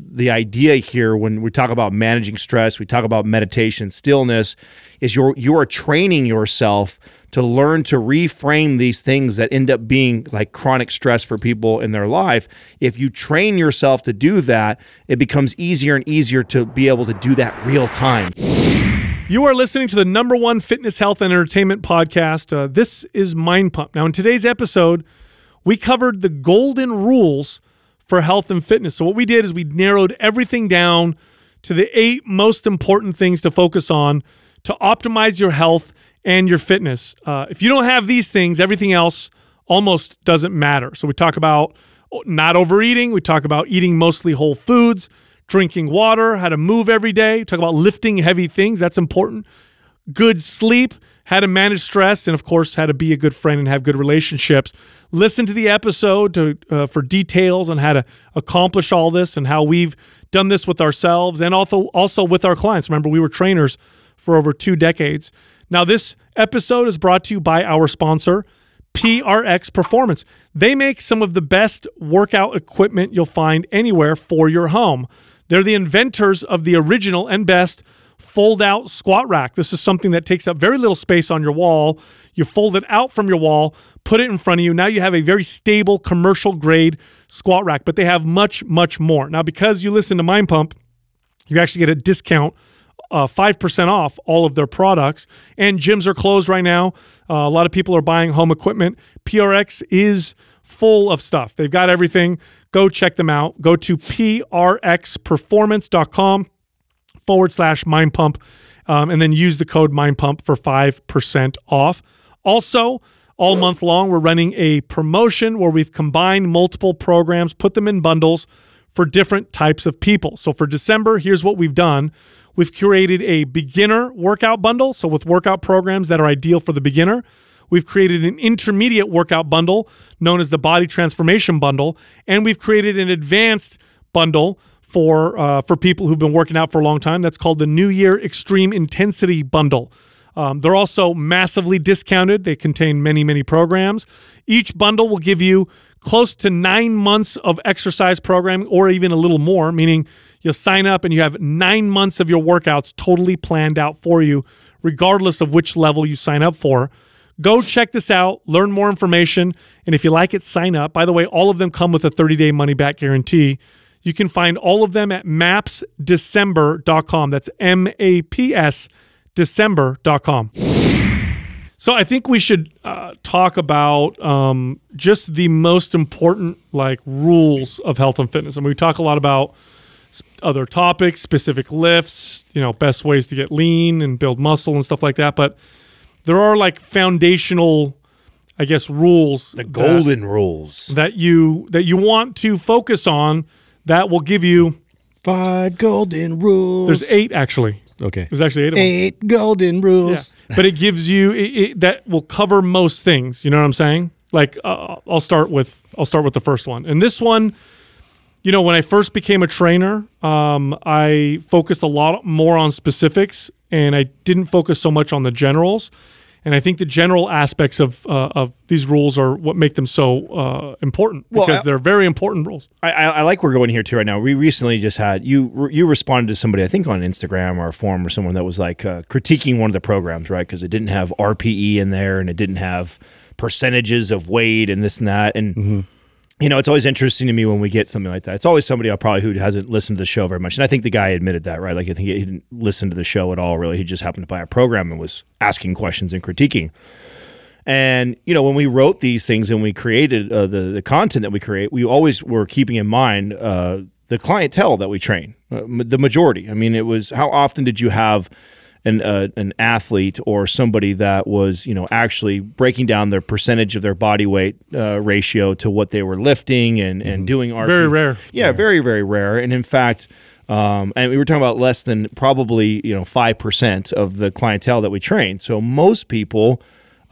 the idea here when we talk about managing stress, we talk about meditation, stillness, is you're you are training yourself to learn to reframe these things that end up being like chronic stress for people in their life. If you train yourself to do that, it becomes easier and easier to be able to do that real time. You are listening to the number one fitness, health, and entertainment podcast. Uh, this is Mind Pump. Now, in today's episode, we covered the golden rules for health and fitness. So what we did is we narrowed everything down to the eight most important things to focus on to optimize your health and your fitness. Uh, if you don't have these things, everything else almost doesn't matter. So we talk about not overeating. We talk about eating mostly whole foods, drinking water, how to move every day. We talk about lifting heavy things. That's important. Good sleep how to manage stress, and of course, how to be a good friend and have good relationships. Listen to the episode to, uh, for details on how to accomplish all this and how we've done this with ourselves and also, also with our clients. Remember, we were trainers for over two decades. Now, this episode is brought to you by our sponsor, PRX Performance. They make some of the best workout equipment you'll find anywhere for your home. They're the inventors of the original and best fold out squat rack. This is something that takes up very little space on your wall. You fold it out from your wall, put it in front of you. Now you have a very stable commercial grade squat rack, but they have much, much more. Now, because you listen to Mind Pump, you actually get a discount 5% uh, off all of their products. And gyms are closed right now. Uh, a lot of people are buying home equipment. PRX is full of stuff. They've got everything. Go check them out. Go to prxperformance.com forward slash mind pump um, and then use the code mind pump for 5% off. Also, all month long, we're running a promotion where we've combined multiple programs, put them in bundles for different types of people. So for December, here's what we've done. We've curated a beginner workout bundle, so with workout programs that are ideal for the beginner. We've created an intermediate workout bundle known as the Body Transformation Bundle, and we've created an advanced bundle for uh, for people who've been working out for a long time. That's called the New Year Extreme Intensity Bundle. Um, they're also massively discounted. They contain many, many programs. Each bundle will give you close to nine months of exercise programming or even a little more, meaning you'll sign up and you have nine months of your workouts totally planned out for you, regardless of which level you sign up for. Go check this out, learn more information, and if you like it, sign up. By the way, all of them come with a 30 day money back guarantee. You can find all of them at mapsdecember.com. That's M A P S December.com. So I think we should uh, talk about um, just the most important like rules of health and fitness. I and mean, we talk a lot about other topics, specific lifts, you know, best ways to get lean and build muscle and stuff like that. But there are like foundational, I guess, rules. The golden rules that you that you want to focus on that will give you five golden rules. There's eight actually. Okay. There's actually eight. Eight golden rules. Yeah. But it gives you it, it, that will cover most things. You know what I'm saying? Like uh, I'll start with I'll start with the first one, and this one, you know, when I first became a trainer, um, I focused a lot more on specifics, and I didn't focus so much on the generals. And I think the general aspects of uh, of these rules are what make them so uh, important because well, I, they're very important rules. I, I, like where we're going here too right now. We recently just had you you responded to somebody I think on Instagram or a forum or someone that was like uh, critiquing one of the programs right because it didn't have RPE in there and it didn't have percentages of weight and this and that and. Mm -hmm you know, it's always interesting to me when we get something like that. It's always somebody I'll probably who hasn't listened to the show very much. And I think the guy admitted that, right? Like, I think he didn't listen to the show at all, really. He just happened to buy a program and was asking questions and critiquing. And, you know, when we wrote these things and we created uh, the, the content that we create, we always were keeping in mind uh, the clientele that we train, uh, the majority. I mean, it was how often did you have an uh, an athlete or somebody that was you know actually breaking down their percentage of their body weight uh, ratio to what they were lifting and mm-hmm. and doing RP. very rare yeah, yeah very very rare and in fact um, and we were talking about less than probably you know five percent of the clientele that we trained so most people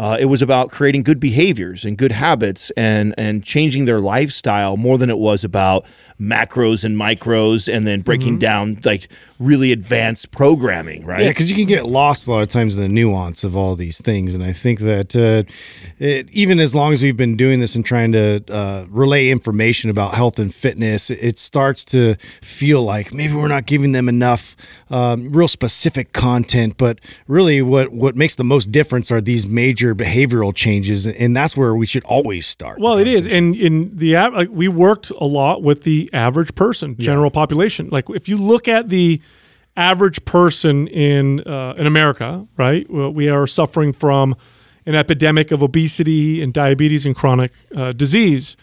uh, it was about creating good behaviors and good habits and and changing their lifestyle more than it was about macros and micros and then breaking mm-hmm. down like really advanced programming, right? Yeah, because you can get lost a lot of times in the nuance of all these things. And I think that uh, it, even as long as we've been doing this and trying to uh, relay information about health and fitness, it starts to feel like maybe we're not giving them enough um, real specific content. But really, what, what makes the most difference are these major behavioral changes. And that's where we should always start. Well, it is. And in the like, we worked a lot with the average person, general yeah. population. Like, if you look at the average person in uh, in America, right? We are suffering from an epidemic of obesity and diabetes and chronic uh, disease.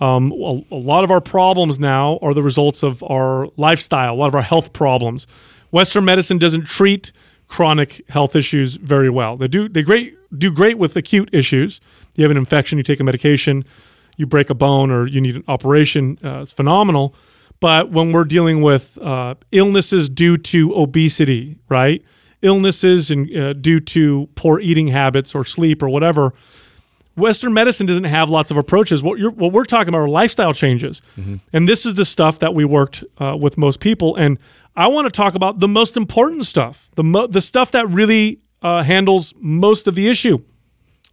Um, a, a, lot of our problems now are the results of our lifestyle, a lot of our health problems. Western medicine doesn't treat chronic health issues very well. They do they great do great with acute issues. You have an infection, you take a medication, you break a bone, or you need an operation. Uh, it's phenomenal but when we're dealing with uh, illnesses due to obesity, right? Illnesses and uh, due to poor eating habits or sleep or whatever, Western medicine doesn't have lots of approaches. What, what we're talking about are lifestyle changes, mm -hmm. and this is the stuff that we worked uh, with most people. And I want to talk about the most important stuff, the the stuff that really uh, handles most of the issue.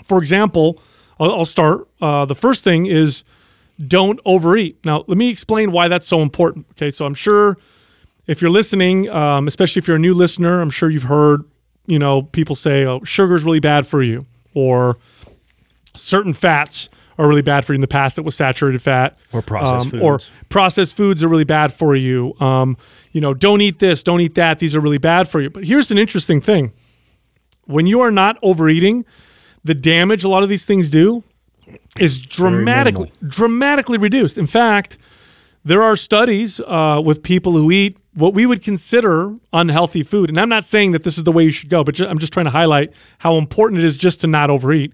For example, I'll, I'll start. Uh, the first thing is don't overeat. Now, let me explain why that's so important. Okay, so I'm sure if you're listening, um, especially if you're a new listener, I'm sure you've heard, you know, people say, "Oh, sugar's really bad for you," or certain fats are really bad for you in the past that was saturated fat or processed um, foods. or processed foods are really bad for you um, you know don't eat this don't eat that these are really bad for you but here's an interesting thing when you are not overeating the damage a lot of these things do is dramatically dramatically reduced. In fact, there are studies uh, with people who eat what we would consider unhealthy food, and I'm not saying that this is the way you should go, but ju I'm just trying to highlight how important it is just to not overeat.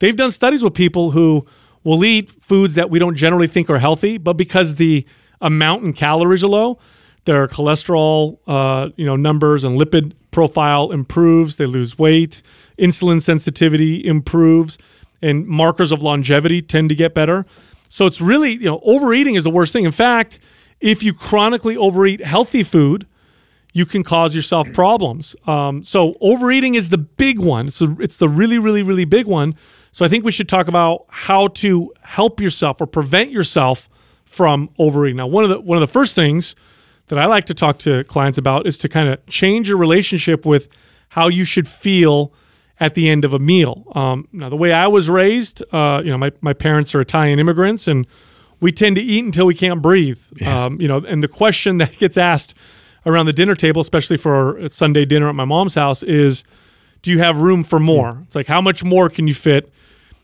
They've done studies with people who will eat foods that we don't generally think are healthy, but because the amount and calories are low, their cholesterol, uh, you know, numbers and lipid profile improves. They lose weight. Insulin sensitivity improves and markers of longevity tend to get better. So it's really, you know, overeating is the worst thing. In fact, if you chronically overeat healthy food, you can cause yourself problems. Um, so overeating is the big one. it's the really, really, really big one. So I think we should talk about how to help yourself or prevent yourself from overeating. Now, one of the one of the first things that I like to talk to clients about is to kind of change your relationship with how you should feel at the end of a meal. Um, now, the way I was raised, uh, you know, my, my parents are Italian immigrants, and we tend to eat until we can't breathe. Yeah. Um, you know, and the question that gets asked around the dinner table, especially for Sunday dinner at my mom's house, is, "Do you have room for more?" It's like, how much more can you fit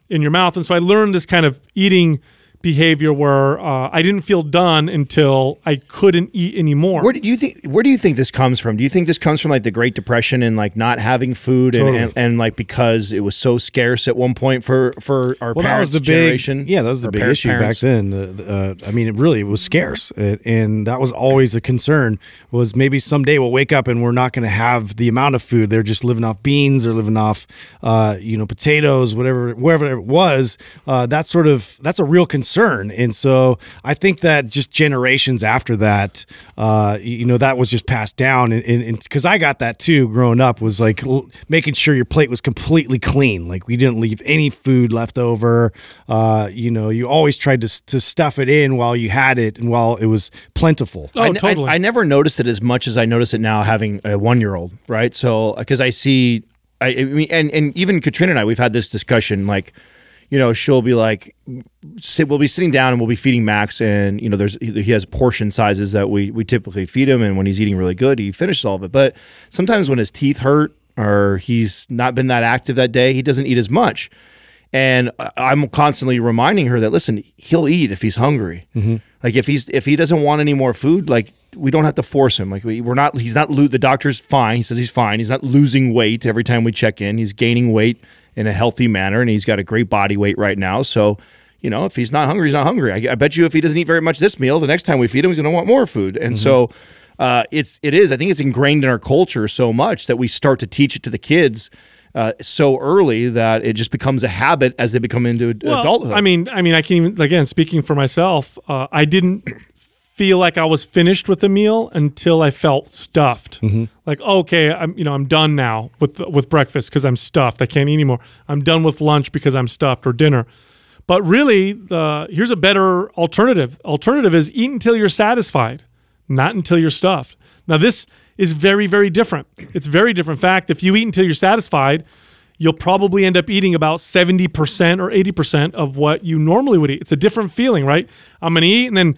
in your mouth? And so I learned this kind of eating behavior where uh, I didn't feel done until I couldn't eat anymore. Where do you think? Where do you think this comes from? Do you think this comes from like the Great Depression and like not having food totally. and, and, and, like because it was so scarce at one point for for our well, parents' that was the generation? Big, yeah, that was the big parents, issue parents. back then. uh, I mean, it really it was scarce, it, and that was always a concern. Was maybe someday we'll wake up and we're not going to have the amount of food. They're just living off beans or living off uh, you know potatoes, whatever, wherever it was. Uh, that sort of that's a real concern concern. And so I think that just generations after that, uh, you know, that was just passed down. And because I got that too growing up was like making sure your plate was completely clean. Like we didn't leave any food left over. Uh, you know, you always tried to, to stuff it in while you had it and while it was plentiful. Oh, I, totally. I, I never noticed it as much as I notice it now having a one year old, right? So, because uh, I see I, I, mean, and and even Katrina and I, we've had this discussion. Like, you know, she'll be like, sit, we'll be sitting down and we'll be feeding Max, and you know, there's he has portion sizes that we we typically feed him, and when he's eating really good, he finishes all of it. But sometimes when his teeth hurt or he's not been that active that day, he doesn't eat as much. And I'm constantly reminding her that listen, he'll eat if he's hungry. Mm -hmm. Like if he's if he doesn't want any more food, like we don't have to force him. Like we, are not, he's not, the doctor's fine. He says he's fine. He's not losing weight every time we check in. He's gaining weight in a healthy manner, and he's got a great body weight right now. So, you know, if he's not hungry, he's not hungry. I, I bet you if he doesn't eat very much this meal, the next time we feed him, he's going to want more food. And mm -hmm. so, mm-hmm. uh, it's it is. I think it's ingrained in our culture so much that we start to teach it to the kids. Uh, so early that it just becomes a habit as they become into well, adulthood. I mean, I mean, I can even again speaking for myself. Uh, I didn't feel like I was finished with the meal until I felt stuffed. Mm -hmm. Like okay, I'm you know I'm done now with with breakfast because I'm stuffed. I can't eat anymore. I'm done with lunch because I'm stuffed or dinner. But really, the, here's a better alternative. Alternative is eat until you're satisfied, not until you're stuffed. Now this is very very different. It's very different. In fact, if you eat until you're satisfied, you'll probably end up eating about 70% or 80% of what you normally would eat. It's a different feeling, right? I'm going to eat and then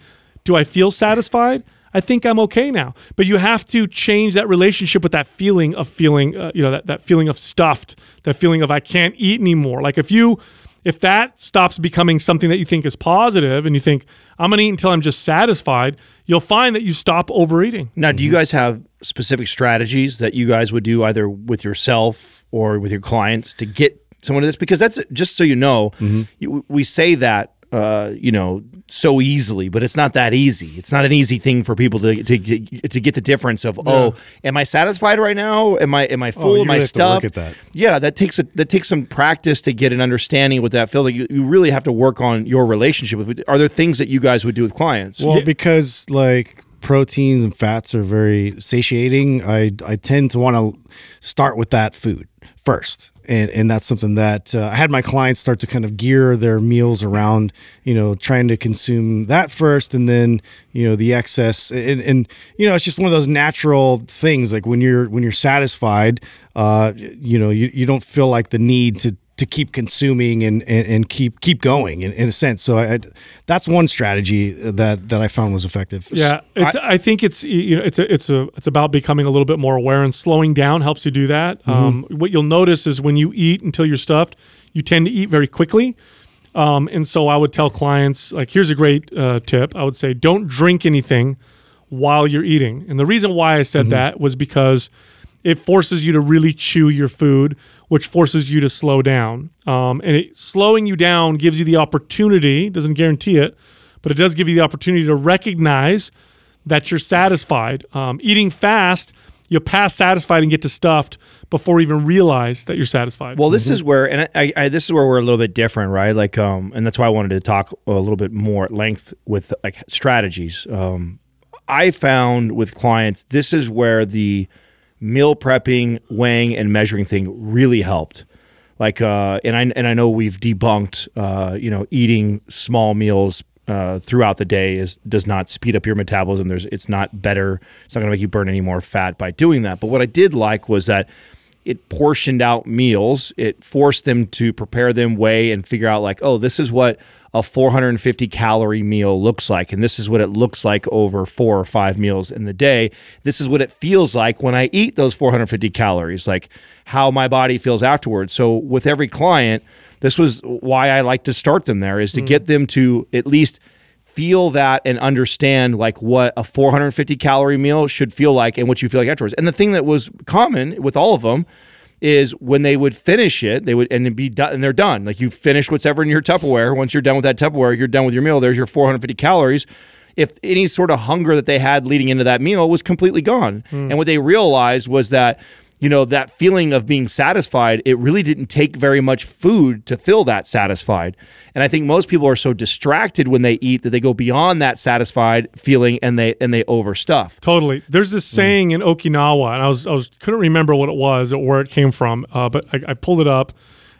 do I feel satisfied? I think I'm okay now. But you have to change that relationship with that feeling of feeling, uh, you know, that, that feeling of stuffed, that feeling of I can't eat anymore. Like if you, if that stops becoming something that you think is positive and you think I'm going to eat until I'm just satisfied, you'll find that you stop overeating. Now, do you mm-hmm. guys have specific strategies that you guys would do either with yourself or with your clients to get someone to this? Because that's just so you know, mm -hmm. you, we say that uh, you know, so easily, but it's not that easy. It's not an easy thing for people to to get, to get the difference of oh, yeah. oh, am I satisfied right now? Am I am I oh, full? Oh, am I stuffed? That. Yeah, that takes a, that takes some practice to get an understanding with that feeling. You, you really have to work on your relationship with. Are there things that you guys would do with clients? Well, yeah. because like proteins and fats are very satiating. I I tend to want to start with that food first and and that's something that uh, I had my clients start to kind of gear their meals around, you know, trying to consume that first, and then you know the excess, and and you know it's just one of those natural things. Like when you're when you're satisfied, uh, you know, you you don't feel like the need to to keep consuming and, and, and keep keep going in, in a sense. So I, I, that's one strategy that that I found was effective. Yeah, I, I, think it's you know it's a, it's a it's about becoming a little bit more aware and slowing down helps you do that. Mm -hmm. um, what you'll notice is when you eat until you're stuffed, you tend to eat very quickly. Um, and so I would tell clients like here's a great uh, tip. I would say don't drink anything while you're eating. And the reason why I said mm -hmm. that was because it forces you to really chew your food, which forces you to slow down. Um, and it, slowing you down gives you the opportunity, doesn't guarantee it, but it does give you the opportunity to recognize that you're satisfied. Um, eating fast, you'll pass satisfied and get to stuffed before even realize that you're satisfied. Well, this mm -hmm. is where, and I, I, this is where we're a little bit different, right? Like, um, and that's why I wanted to talk a little bit more at length with like strategies. Um, I found with clients, this is where the meal prepping, weighing, and measuring thing really helped. Like, uh, and I and I know we've debunked, uh, you know, eating small meals uh, throughout the day is does not speed up your metabolism. There's it's not better. It's not going to make you burn any more fat by doing that. But what I did like was that it portioned out meals. It forced them to prepare them, weigh, and figure out like, oh, this is what a 450 calorie meal looks like. And this is what it looks like over four or five meals in the day. This is what it feels like when I eat those 450 calories, like how my body feels afterwards. So with every client, this was why I like to start them there is to mm. get them to at least – feel that and understand like what a 450 calorie meal should feel like and what you feel like afterwards. And the thing that was common with all of them is when they would finish it, they would and be done and they're done. Like you finish whatever in your Tupperware. Once you're done with that Tupperware, you're done with your meal. There's your 450 calories. If any sort of hunger that they had leading into that meal was completely gone. Mm. And what they realized was that you know, that feeling of being satisfied, it really didn't take very much food to feel that satisfied. And I think most people are so distracted when they eat that they go beyond that satisfied feeling and they and they overstuff. Totally. There's this mm. saying in Okinawa, and I was I was couldn't remember what it was or where it came from, uh, but I, I, pulled it up,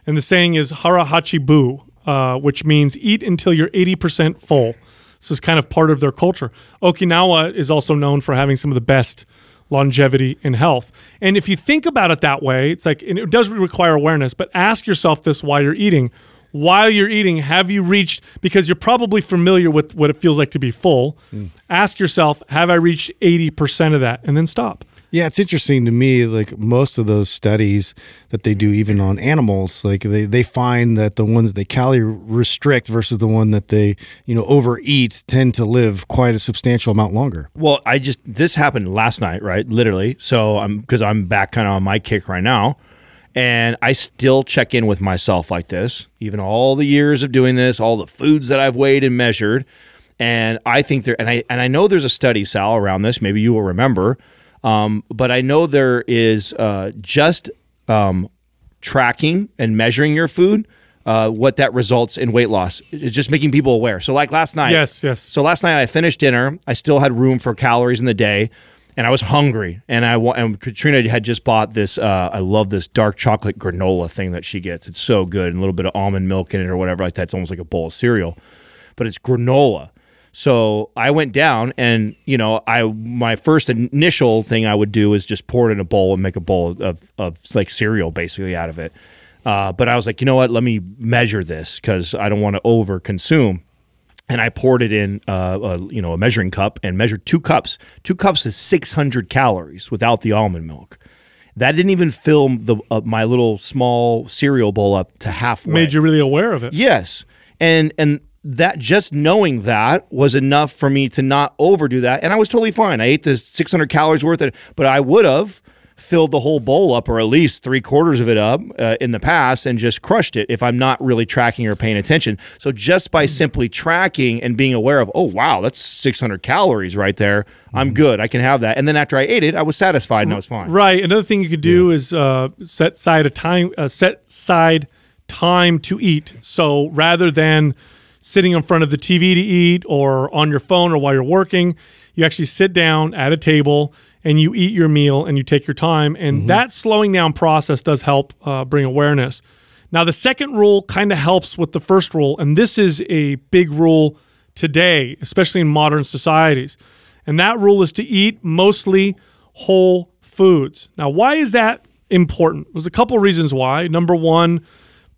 and the saying is harahachi bu, uh, which means eat until you're 80% full. So it's kind of part of their culture. Okinawa is also known for having some of the best longevity and health. And if you think about it that way, it's like it does require awareness, but ask yourself this while you're eating. While you're eating, have you reached because you're probably familiar with what it feels like to be full. Mm. Ask yourself, have I reached 80% of that and then stop. Yeah, it's interesting to me. Like most of those studies that they do, even on animals, like they, they find that the ones they calorie restrict versus the one that they you know overeat tend to live quite a substantial amount longer. Well, I just this happened last night, right? Literally. So I'm because I'm back kind of on my kick right now, and I still check in with myself like this, even all the years of doing this, all the foods that I've weighed and measured, and I think there, and I and I know there's a study, Sal, around this. Maybe you will remember um, but I know there is uh, just um, tracking and measuring your food. Uh, what that results in weight loss. is just making people aware. So, like last night. Yes, yes. So last night I finished dinner. I still had room for calories in the day, and I was hungry. And I and Katrina had just bought this. Uh, I love this dark chocolate granola thing that she gets. It's so good, and a little bit of almond milk in it or whatever like that. It's almost like a bowl of cereal, but it's granola. So I went down, and you know, I my first initial thing I would do is just pour it in a bowl and make a bowl of of like cereal basically out of it. Uh, but I was like, you know what? Let me measure this because I don't want to over consume. And I poured it in, uh, a, you know, a measuring cup and measured two cups. Two cups is 600 calories without the almond milk. That didn't even fill the uh, my little small cereal bowl up to halfway. Made you really aware of it. Yes, and and that just knowing that was enough for me to not overdo that. And I was totally fine. I ate the 600 calories worth of it, but I would have filled the whole bowl up or at least three quarters of it up uh, in the past and just crushed it if I'm not really tracking or paying attention. So just by mm-hmm. simply tracking and being aware of, oh, wow, that's 600 calories right there. I'm mm-hmm. good. I can have that. And then after I ate it, I was satisfied and I was fine. Right. Another thing you could do yeah. is uh, set side a time, uh, set side time to eat. So rather than – sitting in front of the TV to eat or on your phone or while you're working. You actually sit down at a table and you eat your meal and you take your time. And mm -hmm. that slowing down process does help uh, bring awareness. Now, the second rule kind of helps with the first rule. And this is a big rule today, especially in modern societies. And that rule is to eat mostly whole foods. Now, why is that important? There's a couple reasons why. Number one,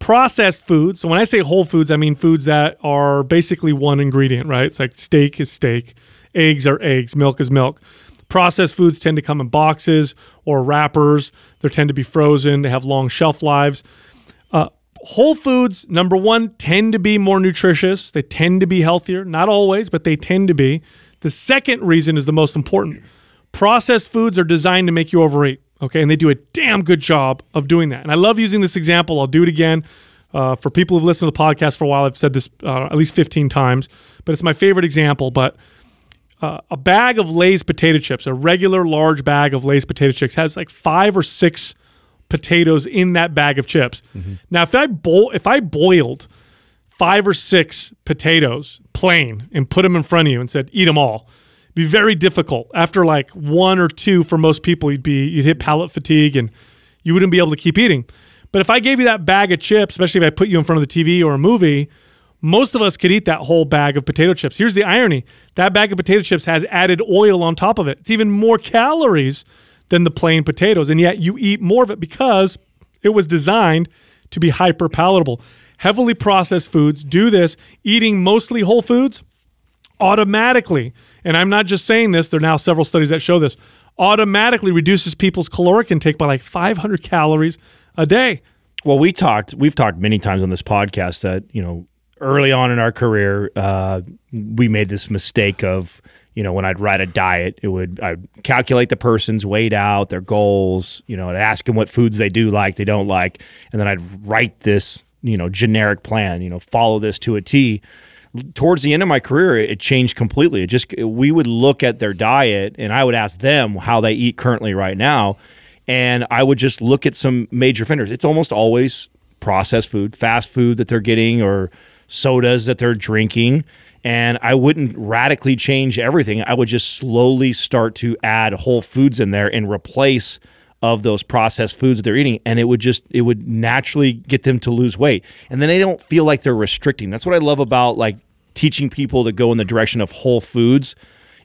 processed foods. So when I say whole foods, I mean foods that are basically one ingredient, right? It's like steak is steak, eggs are eggs, milk is milk. Processed foods tend to come in boxes or wrappers. They tend to be frozen. They have long shelf lives. Uh, whole foods, number one, tend to be more nutritious. They tend to be healthier. Not always, but they tend to be. The second reason is the most important. Processed foods are designed to make you overeat. Okay, and they do a damn good job of doing that. And I love using this example. I'll do it again. Uh, for people who've listened to the podcast for a while, I've said this uh, at least 15 times, but it's my favorite example. But uh, a bag of Lay's potato chips, a regular large bag of Lay's potato chips, has like five or six potatoes in that bag of chips. Mm -hmm. Now, if I boil, if I boiled five or six potatoes plain and put them in front of you and said, "Eat them all," be very difficult. After like one or two for most people, you'd be you'd hit palate fatigue and you wouldn't be able to keep eating. But if I gave you that bag of chips, especially if I put you in front of the TV or a movie, most of us could eat that whole bag of potato chips. Here's the irony. That bag of potato chips has added oil on top of it. It's even more calories than the plain potatoes, and yet you eat more of it because it was designed to be hyper palatable. Heavily processed foods do this, eating mostly whole foods automatically and I'm not just saying this, there are now several studies that show this, automatically reduces people's caloric intake by like 500 calories a day. Well, we talked, we've talked many times on this podcast that, you know, early on in our career, uh, we made this mistake of, you know, when I'd write a diet, it would I'd calculate the person's weight out, their goals, you know, and ask them what foods they do like, they don't like, and then I'd write this, you know, generic plan, you know, follow this to a T towards the end of my career, it changed completely. It just we would look at their diet, and I would ask them how they eat currently right now, and I would just look at some major offenders. It's almost always processed food, fast food that they're getting, or sodas that they're drinking. And I wouldn't radically change everything. I would just slowly start to add whole foods in there and replace of those processed foods that they're eating and it would just it would naturally get them to lose weight and then they don't feel like they're restricting that's what i love about like teaching people to go in the direction of whole foods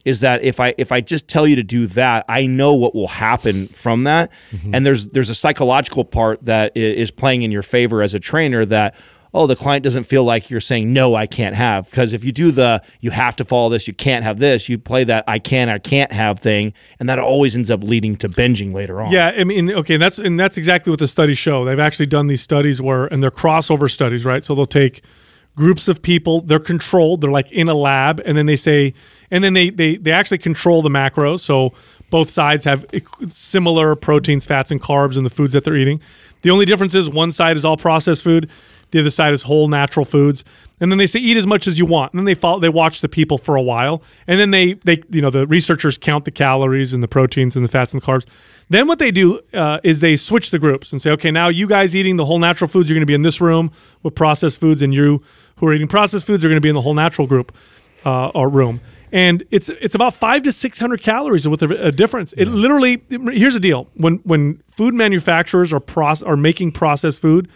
is that if i if i just tell you to do that i know what will happen from that mm -hmm. and there's there's a psychological part that is playing in your favor as a trainer that oh, the client doesn't feel like you're saying, no, I can't have. Because if you do the, you have to follow this, you can't have this, you play that I can, I can't have thing. And that always ends up leading to binging later on. Yeah. I mean, okay. That's, and that's exactly what the studies show. They've actually done these studies where, and they're crossover studies, right? So they'll take, groups of people they're controlled they're like in a lab and then they say and then they they, they actually control the macros so both sides have similar proteins fats and carbs in the foods that they're eating the only difference is one side is all processed food the other side is whole natural foods. And then they say eat as much as you want. And then they follow, they watch the people for a while. And then they they you know the researchers count the calories and the proteins and the fats and the carbs. Then what they do uh, is they switch the groups and say, okay, now you guys eating the whole natural foods, you're going to be in this room with processed foods, and you who are eating processed foods are going to be in the whole natural group uh, or room and it's it's about five to six hundred calories with a, a difference. It literally here's the deal: when when food manufacturers are proce- are making processed food,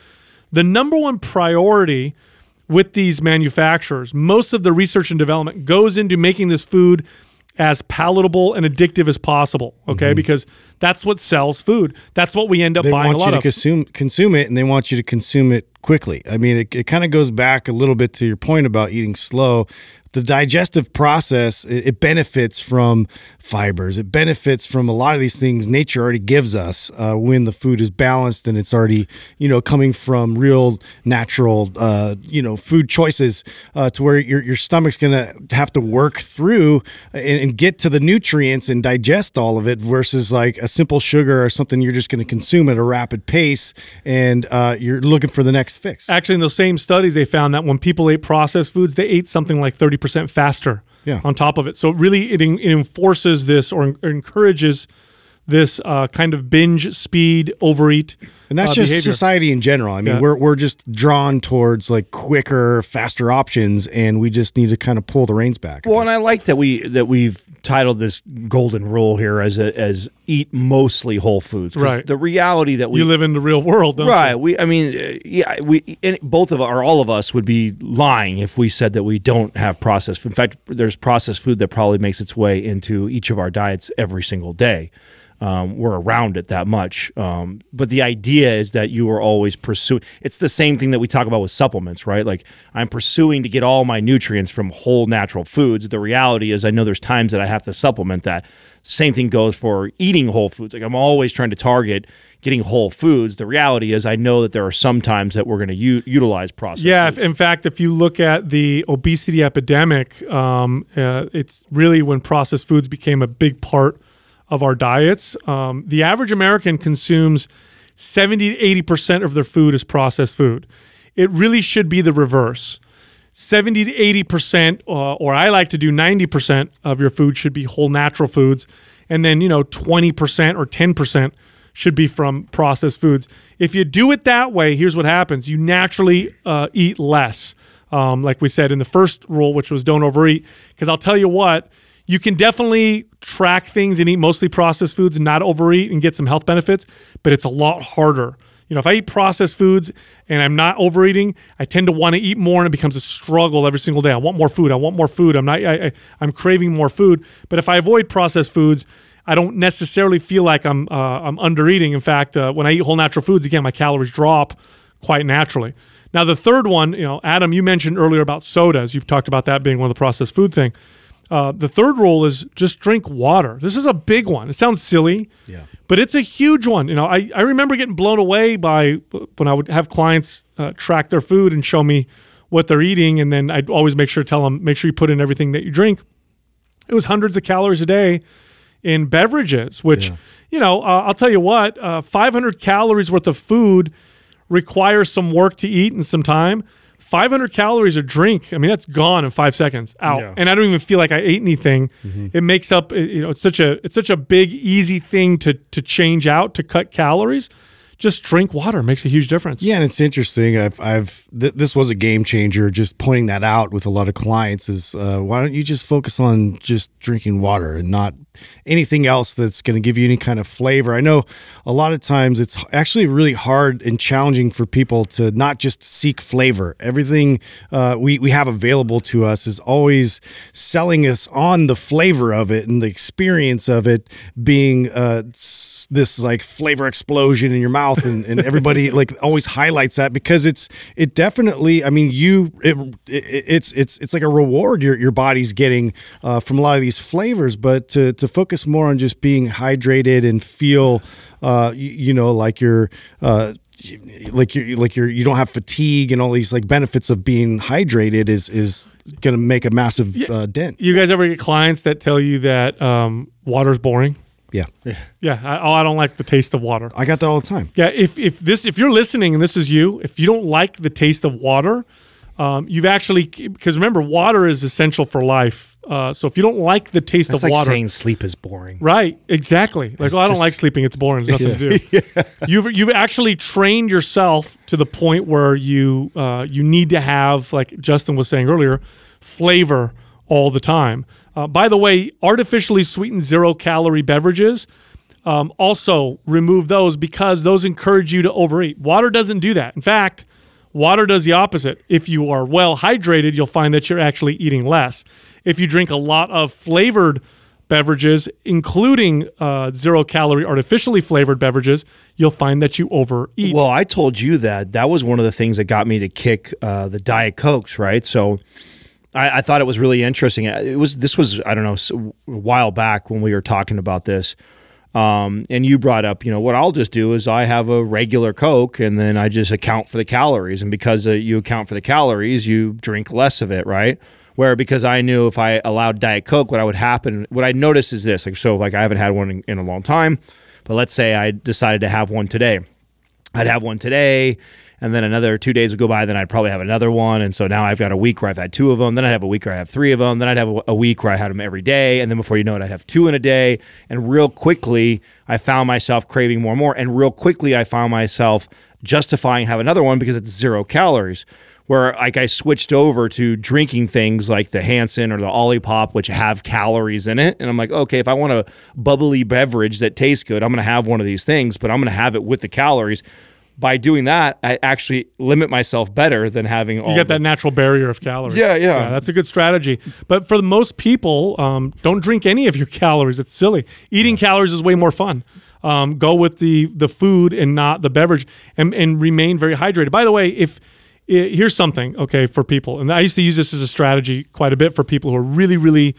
the number one priority with these manufacturers, most of the research and development goes into making this food as palatable and addictive as possible. Okay, mm -hmm. because that's what sells food. That's what we end up they buying. They want you to consume consume it, and they want you to consume it quickly. I mean, it, it kind of goes back a little bit to your point about eating slow the digestive process it, benefits from fibers it benefits from a lot of these things nature already gives us uh, when the food is balanced and it's already you know coming from real natural uh, you know food choices uh, to where your, your stomach's gonna have to work through and, and, get to the nutrients and digest all of it versus like a simple sugar or something you're just going to consume at a rapid pace and uh, you're looking for the next fix actually in those same studies they found that when people ate processed foods they ate something like 30 percent faster yeah. on top of it. So really it, it enforces this or, encourages this uh, kind of binge, speed, overeat and that's uh, just behavior. society in general. I mean, yeah. we're we're just drawn towards like quicker, faster options, and we just need to kind of pull the reins back. Well, and I like that we that we've titled this golden rule here as a, as eat mostly whole foods. Right. The reality that we you live in the real world, right? You? We, I mean, uh, yeah, we both of or all of us would be lying if we said that we don't have processed. Food. In fact, there's processed food that probably makes its way into each of our diets every single day um, were around it that much. Um, but the idea is that you are always pursuing. It's the same thing that we talk about with supplements, right? Like I'm pursuing to get all my nutrients from whole natural foods. The reality is, I know there's times that I have to supplement that. Same thing goes for eating whole foods. Like I'm always trying to target getting whole foods. The reality is, I know that there are some times that we're going to utilize processed. Yeah, foods. in fact, if you look at the obesity epidemic, um, uh, it's really when processed foods became a big part of our diets. Um, the average American consumes 70 to 80% of their food is processed food. It really should be the reverse. 70 to 80%, uh, or I like to do 90% of your food should be whole natural foods. And then, you know, 20% or 10% should be from processed foods. If you do it that way, here's what happens you naturally uh, eat less. Um, like we said in the first rule, which was don't overeat. Because I'll tell you what, you can definitely track things and eat mostly processed foods and not overeat and get some health benefits, but it's a lot harder. You know, if I eat processed foods and I'm not overeating, I tend to want to eat more, and it becomes a struggle every single day. I want more food. I want more food. I'm not. I, am craving more food. But if I avoid processed foods, I don't necessarily feel like I'm uh, I'm undereating. In fact, uh, when I eat whole natural foods, again, my calories drop quite naturally. Now, the third one, you know, Adam, you mentioned earlier about sodas. You talked about that being one of the processed food thing. Uh, the third rule is just drink water. This is a big one. It sounds silly, yeah. but it's a huge one. You know, I, I remember getting blown away by when I would have clients uh, track their food and show me what they're eating, and then I'd always make sure to tell them make sure you put in everything that you drink. It was hundreds of calories a day in beverages, which yeah. you know uh, I'll tell you what, uh, 500 calories worth of food requires some work to eat and some time. 500 calories a drink. I mean, that's gone in five seconds out, yeah. and I don't even feel like I ate anything. Mm -hmm. It makes up, you know, it's such a it's such a big easy thing to to change out to cut calories just drink water makes a huge difference. Yeah, and it's interesting. I've, I've th this was a game changer. Just pointing that out with a lot of clients is uh, why don't you just focus on just drinking water and not anything else that's going to give you any kind of flavor. I know a lot of times it's actually really hard and challenging for people to not just seek flavor. Everything uh, we we have available to us is always selling us on the flavor of it and the experience of it being uh, this like flavor explosion in your mouth mouth and, and everybody like always highlights that because it's it definitely i mean you it, it it's it's it's like a reward your your body's getting uh, from a lot of these flavors but to to focus more on just being hydrated and feel uh, you, you, know like you're uh, like you like you're you don't have fatigue and all these like benefits of being hydrated is is going to make a massive uh, dent. You guys ever get clients that tell you that um, water's boring? Yeah. Yeah. Yeah. I, oh, I don't like the taste of water. I got that all the time. Yeah. If, if this if you're listening and this is you, if you don't like the taste of water, um, you've actually because remember water is essential for life. Uh, so if you don't like the taste That's of like water, saying sleep is boring. Right. Exactly. Like, well, oh, I don't like sleeping. It's boring. There's nothing yeah. to do. yeah. You've you've actually trained yourself to the point where you uh, you need to have like Justin was saying earlier, flavor all the time. Uh, by the way, artificially sweetened zero calorie beverages um, also remove those because those encourage you to overeat. Water doesn't do that. In fact, water does the opposite. If you are well hydrated, you'll find that you're actually eating less. If you drink a lot of flavored beverages, including uh, zero calorie artificially flavored beverages, you'll find that you overeat. Well, I told you that. That was one of the things that got me to kick uh, the Diet Cokes, right? So I, I, thought it was really interesting. Uh, it was this was I don't know a while back when we were talking about this, um, and you brought up you know what I'll just do is I have a regular Coke and then I just account for the calories, and because uh, you account for the calories, you drink less of it, right? Where because I knew if I allowed Diet Coke, what I would happen, what I noticed is this. Like so, like I haven't had one in, in a long time, but let's say I decided to have one today. I'd have one today and then another two days would go by. Then I'd probably have another one, and so now I've got a week where I've had two of them. Then I'd have a week where I have three of them. Then I'd have a, week where I had them every day, and then before you know it, I'd have two in a day. And real quickly, I found myself craving more and more. And real quickly, I found myself justifying have another one because it's zero calories where like I switched over to drinking things like the Hansen or the Ollie Pop, which have calories in it. And I'm like, okay, if I want a bubbly beverage that tastes good, I'm gonna have one of these things, but I'm gonna have it with the calories by doing that, I actually limit myself better than having all. You get that natural barrier of calories. Yeah, yeah, yeah, That's a good strategy. But for the most people, um, don't drink any of your calories. It's silly. Eating calories is way more fun. Um, go with the the food and not the beverage, and and remain very hydrated. By the way, if it, here's something okay for people, and I used to use this as a strategy quite a bit for people who are really really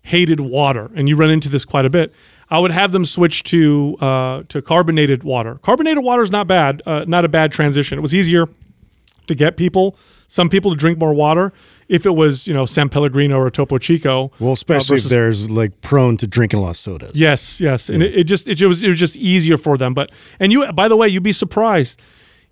hated water, and you run into this quite a bit I would have them switch to uh, to carbonated water. Carbonated water is not bad, uh, not a bad transition. It was easier to get people, some people to drink more water. If it was you know San Pellegrino or Topo Chico, uh, well, especially uh, versus, if there's like prone to drinking a lot of sodas. Yes, yes, yeah. and it, it just it, it, was it was just easier for them. But and you by the way, you'd be surprised.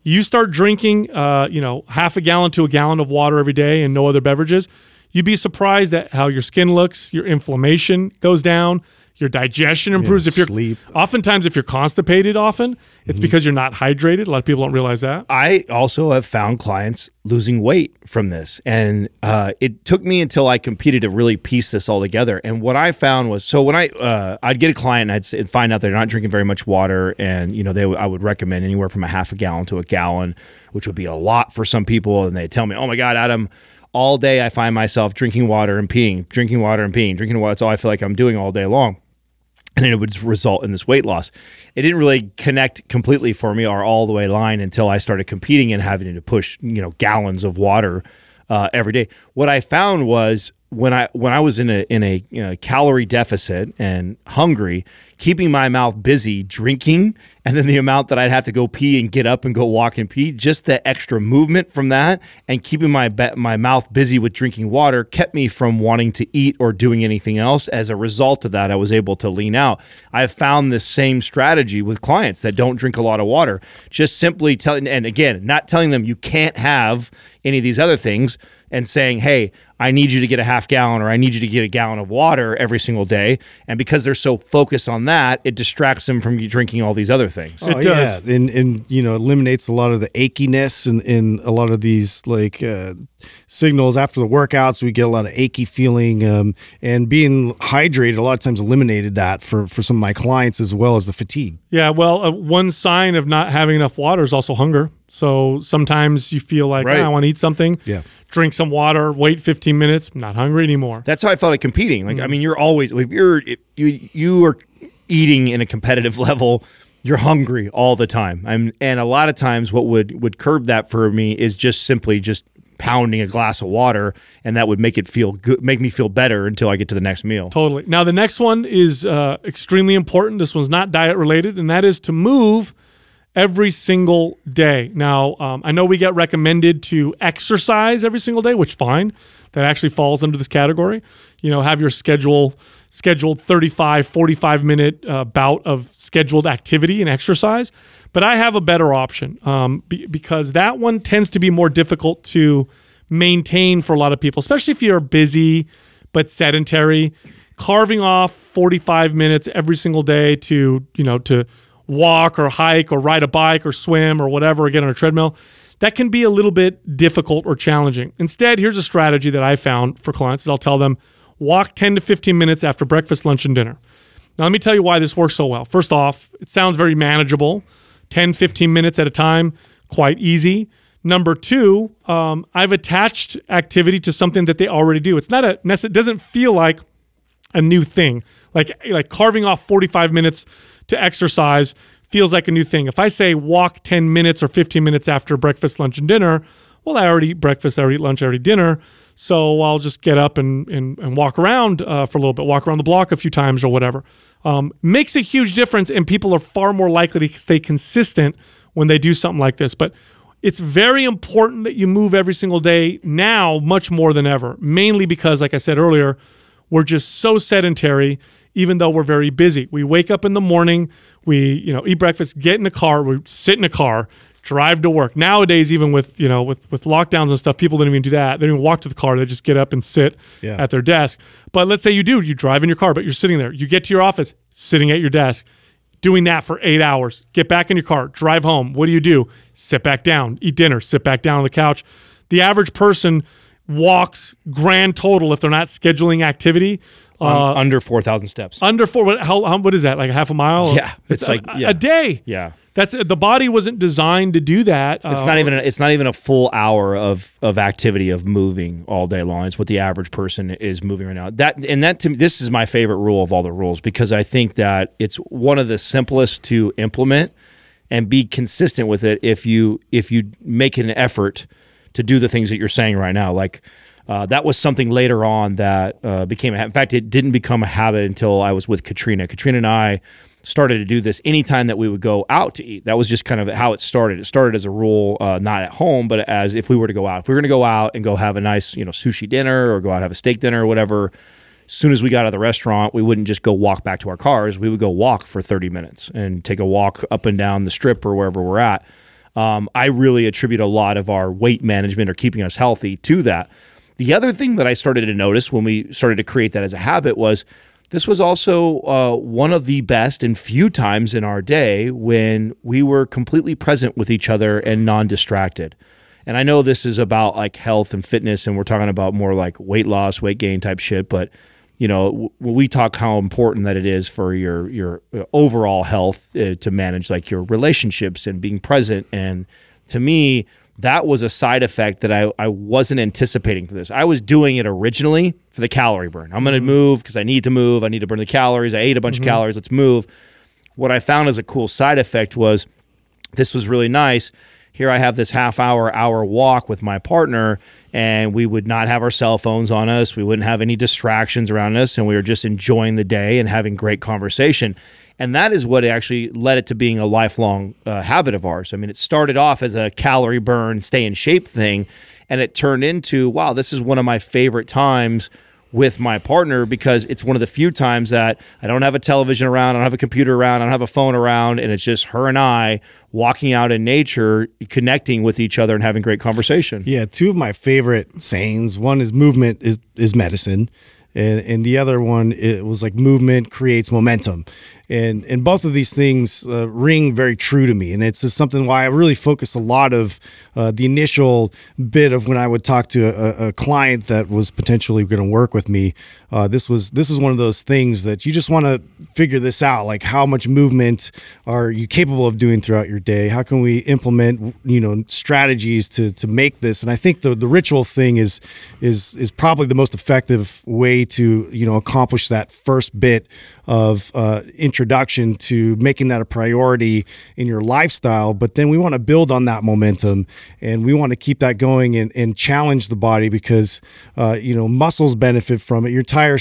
You start drinking, uh, you know, half a gallon to a gallon of water every day and no other beverages. You'd be surprised at how your skin looks, your inflammation goes down your digestion improves yeah, if you're sleep. Oftentimes, if you're constipated, often it's mm -hmm. because you're not hydrated. A lot of people don't realize that. I also have found clients losing weight from this, and uh, it took me until I competed to really piece this all together. And what I found was, so when I uh, I'd get a client, and I'd find out they're not drinking very much water, and you know they I would recommend anywhere from a half a gallon to a gallon, which would be a lot for some people, and they tell me, oh my god, Adam all day I find myself drinking water and peeing, drinking water and peeing, drinking water. That's all I feel like I'm doing all day long and it would result in this weight loss. It didn't really connect completely for me or all the way line until I started competing and having to push, you know, gallons of water uh, every day what I found was when I when I was in a in a you know, calorie deficit and hungry, keeping my mouth busy drinking, and then the amount that I'd have to go pee and get up and go walk and pee, just the extra movement from that, and keeping my my mouth busy with drinking water kept me from wanting to eat or doing anything else. As a result of that, I was able to lean out. I've found this same strategy with clients that don't drink a lot of water, just simply telling, and again, not telling them you can't have any of these other things and saying, hey, I need you to get a half gallon or I need you to get a gallon of water every single day. And because they're so focused on that, it distracts them from drinking all these other things. Oh, it does. Yeah. And, and, you know, eliminates a lot of the achiness and, in a lot of these like uh, signals after the workouts. We get a lot of achy feeling um, and being hydrated a lot of times eliminated that for, for some of my clients as well as the fatigue. Yeah. Well, uh, one sign of not having enough water is also hunger. So sometimes you feel like right. oh, I want to eat something. Yeah. Drink some water, wait 15 15 minutes, not hungry anymore. That's how I felt at competing. Like, mm -hmm. I mean, you're always, if you're, if you, you are eating in a competitive level, you're hungry all the time. I'm, and a lot of times what would, would curb that for me is just simply just pounding a glass of water and that would make it feel good make me feel better until i get to the next meal totally now the next one is uh, extremely important this one's not diet related and that is to move every single day now um, i know we get recommended to exercise every single day which fine that actually falls under this category. You know, have your schedule scheduled 35, 45 minute uh, bout of scheduled activity and exercise. But I have a better option um, be because that one tends to be more difficult to maintain for a lot of people, especially if you're busy but sedentary. Carving off 45 minutes every single day to, you know, to walk or hike or ride a bike or swim or whatever, or get on a treadmill that can be a little bit difficult or challenging. Instead, here's a strategy that I found for clients is I'll tell them walk 10 to 15 minutes after breakfast, lunch, and dinner. Now, let me tell you why this works so well. First off, it sounds very manageable 10, 15 minutes at a time, quite easy. Number two, um, I've attached activity to something that they already do. It's not a it doesn't feel like a new thing. Like like carving off 45 minutes to exercise feels like a new thing. If I say walk 10 minutes or 15 minutes after breakfast, lunch, and dinner, well, I already eat breakfast, I already eat lunch, I already eat dinner. So I'll just get up and, and, and walk around uh, for a little bit, walk around the block a few times or whatever. Um, makes a huge difference, and people are far more likely to stay consistent when they do something like this. But it's very important that you move every single day now, much more than ever, mainly because, like I said earlier, we're just so sedentary even though we're very busy. We wake up in the morning, we, you know, eat breakfast, get in the car, we sit in a car, drive to work. Nowadays, even with, you know, with, with lockdowns and stuff, people don't even do that. They don't even walk to the car. They just get up and sit yeah. at their desk. But let's say you do, you drive in your car, but you're sitting there. You get to your office, sitting at your desk, doing that for eight hours. Get back in your car, drive home. What do you do? Sit back down, eat dinner, sit back down on the couch. The average person walks grand total, if they're not scheduling activity, uh, under 4,000 steps. Under four. What, how, how, what is that? Like half a mile? Yeah. It's, it's like a, yeah. a, day. Yeah. That's the body wasn't designed to do that. It's uh, not even a, it's not even a full hour of of activity of moving all day long. It's what the average person is moving right now. That and that to me, this is my favorite rule of all the rules because I think that it's one of the simplest to implement and be consistent with it if you if you make an effort to do the things that you're saying right now. Like uh, that was something later on that uh, became a habit. In fact, it didn't become a habit until I was with Katrina. Katrina and I started to do this anytime that we would go out to eat. That was just kind of how it started. It started as a rule, uh, not at home, but as if we were to go out. If we were going to go out and go have a nice, you know, sushi dinner or go out have a steak dinner or whatever, as soon as we got out of the restaurant, we wouldn't just go walk back to our cars. We would go walk for 30 minutes and take a walk up and down the strip or wherever we're at. Um, I really attribute a lot of our weight management or keeping us healthy to that. The other thing that I started to notice when we started to create that as a habit was this was also uh, one of the best and few times in our day when we were completely present with each other and non distracted. And I know this is about like health and fitness, and we're talking about more like weight loss, weight gain type shit, but you know, we talk how important that it is for your your uh, overall health uh, to manage like your relationships and being present. And to me, that was a side effect that I, I wasn't anticipating for this. I was doing it originally for the calorie burn. I'm going to mm-hmm. move because I need to move. I need to burn the calories. I ate a bunch mm -hmm. of mm-hmm. calories. Let's move. What I found as a cool side effect was this was really nice. Here I have this half hour, hour walk with my partner, and we would not have our cell phones on us. We wouldn't have any distractions around us, and we were just enjoying the day and having great conversation. And that is what actually led it to being a lifelong uh, habit of ours. I mean, it started off as a calorie burn, stay in shape thing, and it turned into, wow, this is one of my favorite times with my partner because it's one of the few times that I don't have a television around, I don't have a computer around, I don't have a phone around, and it's just her and I walking out in nature, connecting with each other and having great conversation. Yeah, two of my favorite sayings. One is movement is is medicine and and the other one it was like movement creates momentum, and and both of these things uh, ring very true to me, and it's just something why I really focus a lot of uh, the initial bit of when I would talk to a, a client that was potentially going to work with me. Uh, this was this is one of those things that you just want to figure this out, like how much movement are you capable of doing throughout your day? How can we implement you know strategies to to make this? And I think the the ritual thing is is is probably the most effective way to you know accomplish that first bit of uh, introduction to making that a priority in your lifestyle. But then we want to build on that momentum, and we want to keep that going and, and challenge the body because uh, you know muscles benefit from it, your entire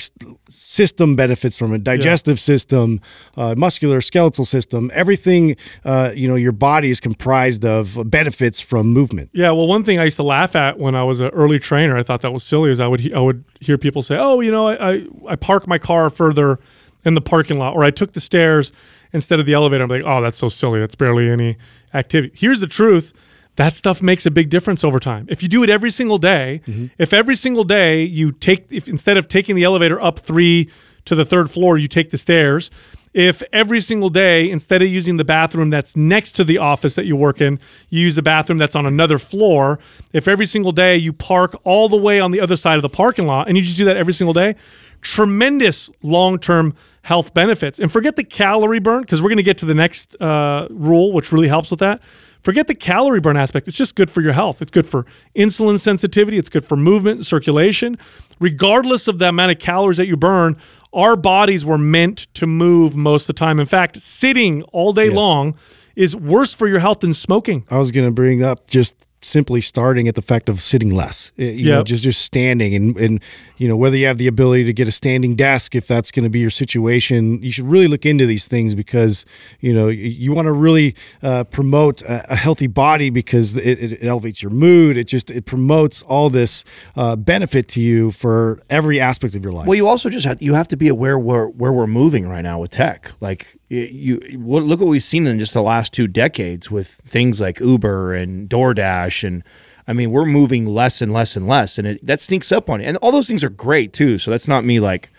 system benefits from it, digestive yeah. system, uh, muscular skeletal system, everything. Uh, you know your body is comprised of benefits from movement. Yeah. Well, one thing I used to laugh at when I was an early trainer, I thought that was silly. Is I would I would hear people say, "Oh, you you know, I, I, I park my car further in the parking lot, or I took the stairs instead of the elevator. I'm like, oh, that's so silly. That's barely any activity. Here's the truth that stuff makes a big difference over time. If you do it every single day, mm -hmm. if every single day you take, if instead of taking the elevator up three to the third floor, you take the stairs, if every single day, instead of using the bathroom that's next to the office that you work in, you use a bathroom that's on another floor, if every single day you park all the way on the other side of the parking lot and you just do that every single day, tremendous long term health benefits. And forget the calorie burn, because we're going to get to the next uh, rule, which really helps with that. Forget the calorie burn aspect. It's just good for your health. It's good for insulin sensitivity. It's good for movement and circulation. Regardless of the amount of calories that you burn, our bodies were meant to move most of the time. In fact, sitting all day yes. long is worse for your health than smoking. I was going to bring up just simply starting at the fact of sitting less. Eh, you yep. know, just just standing and and you know whether you have the ability to get a standing desk if that's going to be your situation, you should really look into these things because you know you, you want to really uh, promote a, a, healthy body because it, it, elevates your mood. It just it promotes all this uh, benefit to you for every aspect of your life. Well, you also just have, you have to be aware where where we're moving right now with tech. Like you, you look what we've seen in just the last two decades with things like Uber and DoorDash and I mean we're moving less and less and less and it, that sneaks up on you and all those things are great too so that's not me like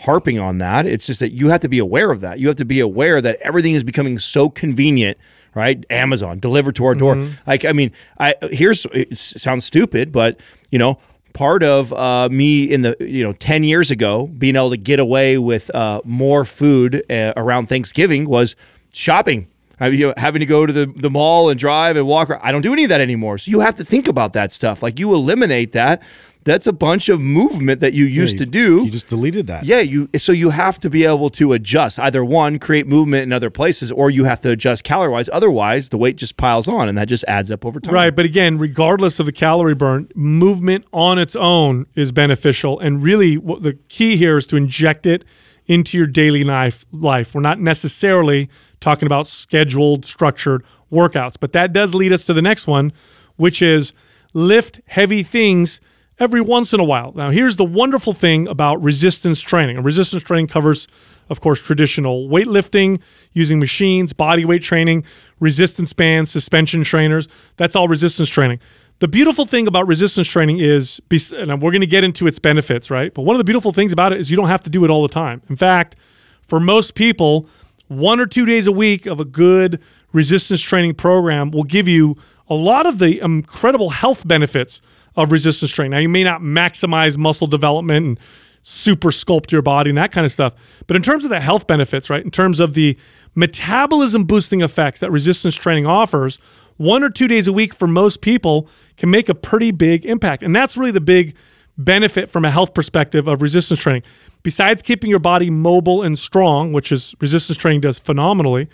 harping on that it's just that you have to be aware of that you have to be aware that everything is becoming so convenient right Amazon delivered to our door mm -hmm. like I mean I here's it sounds stupid but you know part of uh, me in the you know 10 years ago being able to get away with uh, more food uh, around thanksgiving was shopping I you know, having to go to the, the mall and drive and walk around. i don't do any of that anymore so you have to think about that stuff like you eliminate that that's a bunch of movement that you used yeah, you, to do. You just deleted that. Yeah, you so you have to be able to adjust either one, create movement in other places, or you have to adjust calorie wise. Otherwise, the weight just piles on and that just adds up over time. Right. But again, regardless of the calorie burn, movement on its own is beneficial. And really, what the key here is to inject it into your daily life. Life. We're not necessarily talking about scheduled, structured workouts, but that does lead us to the next one, which is lift heavy things every once in a while. Now, here's the wonderful thing about resistance training. And resistance training covers, of course, traditional weightlifting, using machines, body weight training, resistance bands, suspension trainers. That's all resistance training. The beautiful thing about resistance training is, and we're going to get into its benefits, right? But one of the beautiful things about it is you don't have to do it all the time. In fact, for most people, one or two days a week of a good resistance training program will give you a lot of the incredible health benefits of resistance training. Now, you may not maximize muscle development and super sculpt your body and that kind of stuff, but in terms of the health benefits, right, in terms of the metabolism boosting effects that resistance training offers, one or two days a week for most people can make a pretty big impact. And that's really the big benefit from a health perspective of resistance training. Besides keeping your body mobile and strong, which is resistance training does phenomenally,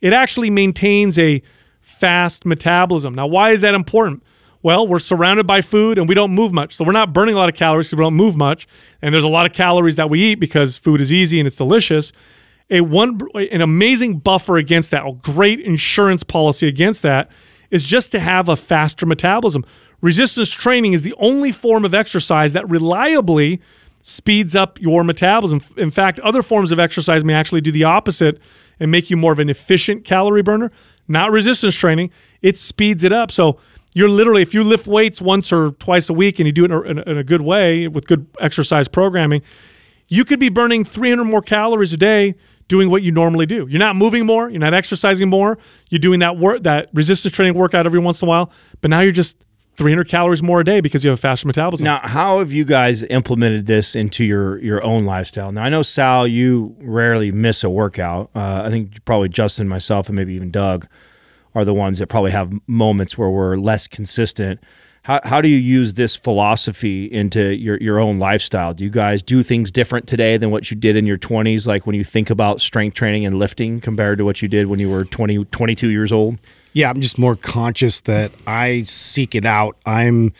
it actually maintains a fast metabolism. Now, why is that important? Well, we're surrounded by food and we don't move much. So we're not burning a lot of calories because we don't move much. And there's a lot of calories that we eat because food is easy and it's delicious. A one an amazing buffer against that, a great insurance policy against that is just to have a faster metabolism. Resistance training is the only form of exercise that reliably speeds up your metabolism. In fact, other forms of exercise may actually do the opposite and make you more of an efficient calorie burner. Not resistance training, it speeds it up. So you're literally if you lift weights once or twice a week and you do it in a, in a, in a good way with good exercise programming, you could be burning 300 more calories a day doing what you normally do. You're not moving more, you're not exercising more, you're doing that work that resistance training workout every once in a while, but now you're just 300 calories more a day because you have a faster metabolism. Now, how have you guys implemented this into your your own lifestyle? Now, I know Sal, you rarely miss a workout. Uh, I think probably Justin, myself, and maybe even Doug are the ones that probably have moments where we're less consistent. How, how do you use this philosophy into your, your own lifestyle? Do you guys do things different today than what you did in your 20s? Like when you think about strength training and lifting compared to what you did when you were 20, 22 years old? Yeah, I'm just more conscious that I seek it out. I'm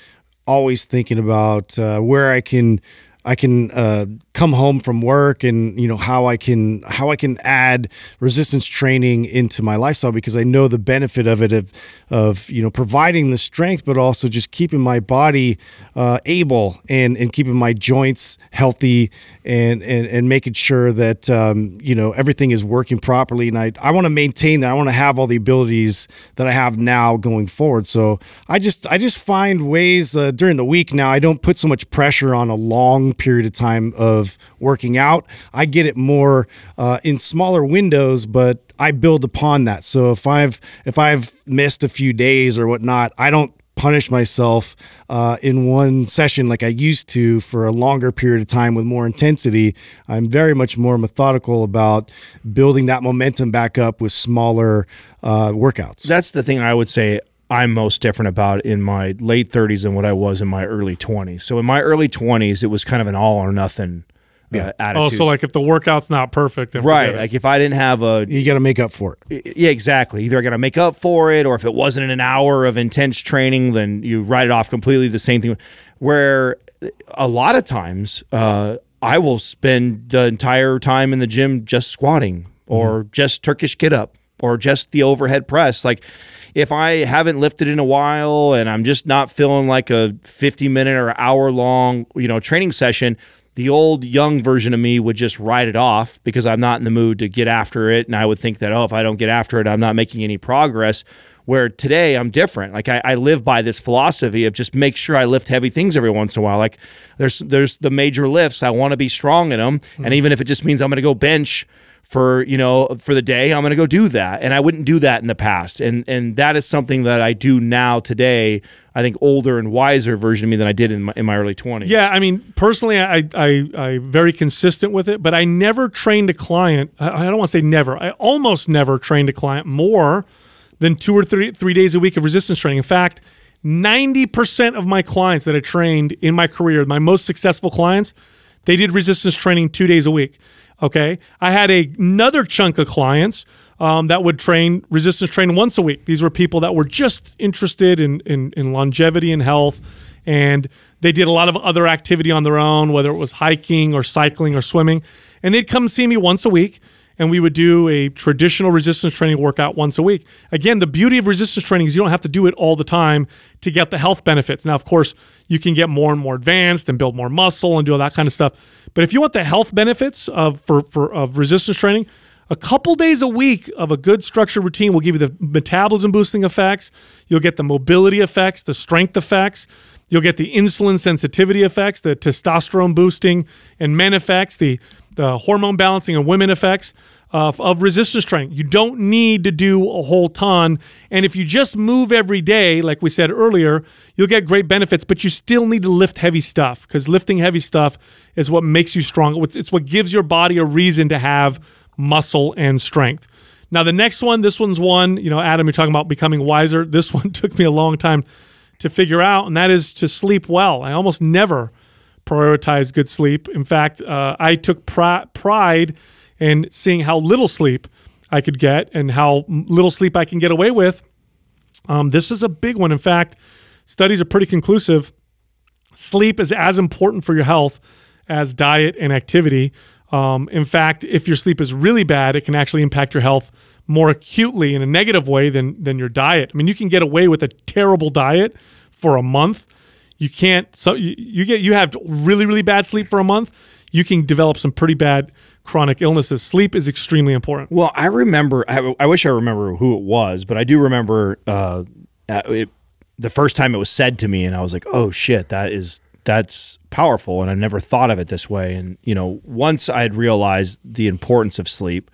always thinking about uh, where I can I can uh, come home from work and you know how I can how I can add resistance training into my lifestyle because I know the benefit of it of of you know providing the strength but also just keeping my body uh, able and and keeping my joints healthy and and and making sure that um, you know everything is working properly and I I want to maintain that I want to have all the abilities that I have now going forward so I just I just find ways uh, during the week now I don't put so much pressure on a long period of time of of working out. I get it more uh, in smaller windows, but I build upon that. So if I've if I've missed a few days or whatnot, I don't punish myself uh, in one session like I used to for a longer period of time with more intensity. I'm very much more methodical about building that momentum back up with smaller uh, workouts. That's the thing I would say I'm most different about in my late 30s than what I was in my early 20s. So in my early 20s, it was kind of an all or nothing yeah. uh, oh, attitude. so like if the workout's not perfect, right? Like if I didn't have a, you got to make up for it. Yeah, exactly. Either I got to make up for it, or if it wasn't an hour of intense training, then you write it off completely. The same thing. Where a lot of times, uh, I will spend the entire time in the gym just squatting, or mm -hmm. just Turkish get up, or just the overhead press, like if I haven't lifted in a while and I'm just not feeling like a 50 minute or hour long, you know, training session, the old young version of me would just write it off because I'm not in the mood to get after it. And I would think that, oh, if I don't get after it, I'm not making any progress where today I'm different. Like I, I, live by this philosophy of just make sure I lift heavy things every once in a while. Like there's there's the major lifts. I want to be strong in them, mm -hmm. and even if it just means I'm going to go bench for you know for the day, I'm going to go do that. And I wouldn't do that in the past. And and that is something that I do now today. I think older and wiser version of me than I did in my, in my early 20s. Yeah, I mean personally, I I I very consistent with it, but I never trained a client. I, I don't want to say never. I almost never trained a client more than two or three three days a week of resistance training. In fact, 90% of my clients that I trained in my career, my most successful clients, they did resistance training two days a week. Okay. I had a, another chunk of clients um, that would train resistance train once a week. These were people that were just interested in, in, in longevity and health. And they did a lot of other activity on their own, whether it was hiking or cycling or swimming. And they'd come see me once a week and we would do a traditional resistance training workout once a week. Again, the beauty of resistance training is you don't have to do it all the time to get the health benefits. Now, of course, you can get more and more advanced and build more muscle and do all that kind of stuff. But if you want the health benefits of for, for of resistance training, a couple days a week of a good structured routine will give you the metabolism boosting effects. You'll get the mobility effects, the strength effects. You'll get the insulin sensitivity effects, the testosterone boosting and men effects, the the hormone balancing and women effects of, uh, of resistance training. You don't need to do a whole ton. And if you just move every day, like we said earlier, you'll get great benefits, but you still need to lift heavy stuff because lifting heavy stuff is what makes you strong. It's, it's what gives your body a reason to have muscle and strength. Now, the next one, this one's one, you know, Adam, you're talking about becoming wiser. This one took me a long time to figure out, and that is to sleep well. I almost never prioritize good sleep. In fact, uh, I took pride in seeing how little sleep I could get and how little sleep I can get away with. Um, this is a big one. In fact, studies are pretty conclusive. Sleep is as important for your health as diet and activity. Um, in fact, if your sleep is really bad, it can actually impact your health more acutely in a negative way than than your diet. I mean, you can get away with a terrible diet for a month you can't so you, you get you have really really bad sleep for a month you can develop some pretty bad chronic illnesses sleep is extremely important well i remember i, I wish i remember who it was but i do remember uh, uh, it, the first time it was said to me and i was like oh shit that is that's powerful and i never thought of it this way and you know once i had realized the importance of sleep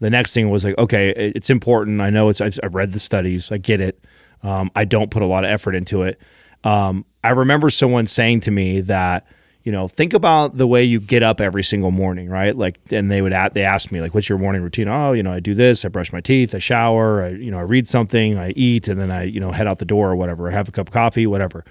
the next thing was like okay it's important i know it's i've, I've read the studies i get it um, i don't put a lot of effort into it um, I remember someone saying to me that, you know, think about the way you get up every single morning, right? Like, and they would they asked me like, "What's your morning routine?" Oh, you know, I do this. I brush my teeth. I shower. I you know, I read something. I eat, and then I you know head out the door or whatever. I have a cup of coffee, whatever.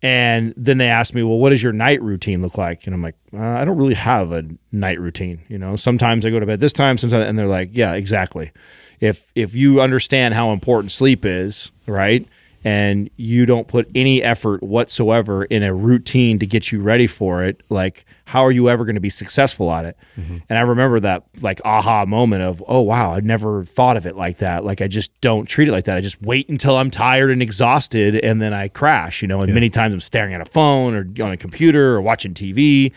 And then they asked me, "Well, what does your night routine look like?" And I'm like, uh, "I don't really have a night routine. You know, sometimes I go to bed this time, sometimes." And they're like, "Yeah, exactly. If if you understand how important sleep is, right?" and you don't put any effort whatsoever in a routine to get you ready for it, like how are you ever going to be successful at it? Mm -hmm. And I remember that like aha moment of, oh wow, I never thought of it like that. Like I just don't treat it like that. I just wait until I'm tired and exhausted and then I crash, you know, and yeah. many times I'm staring at a phone or on a computer or watching TV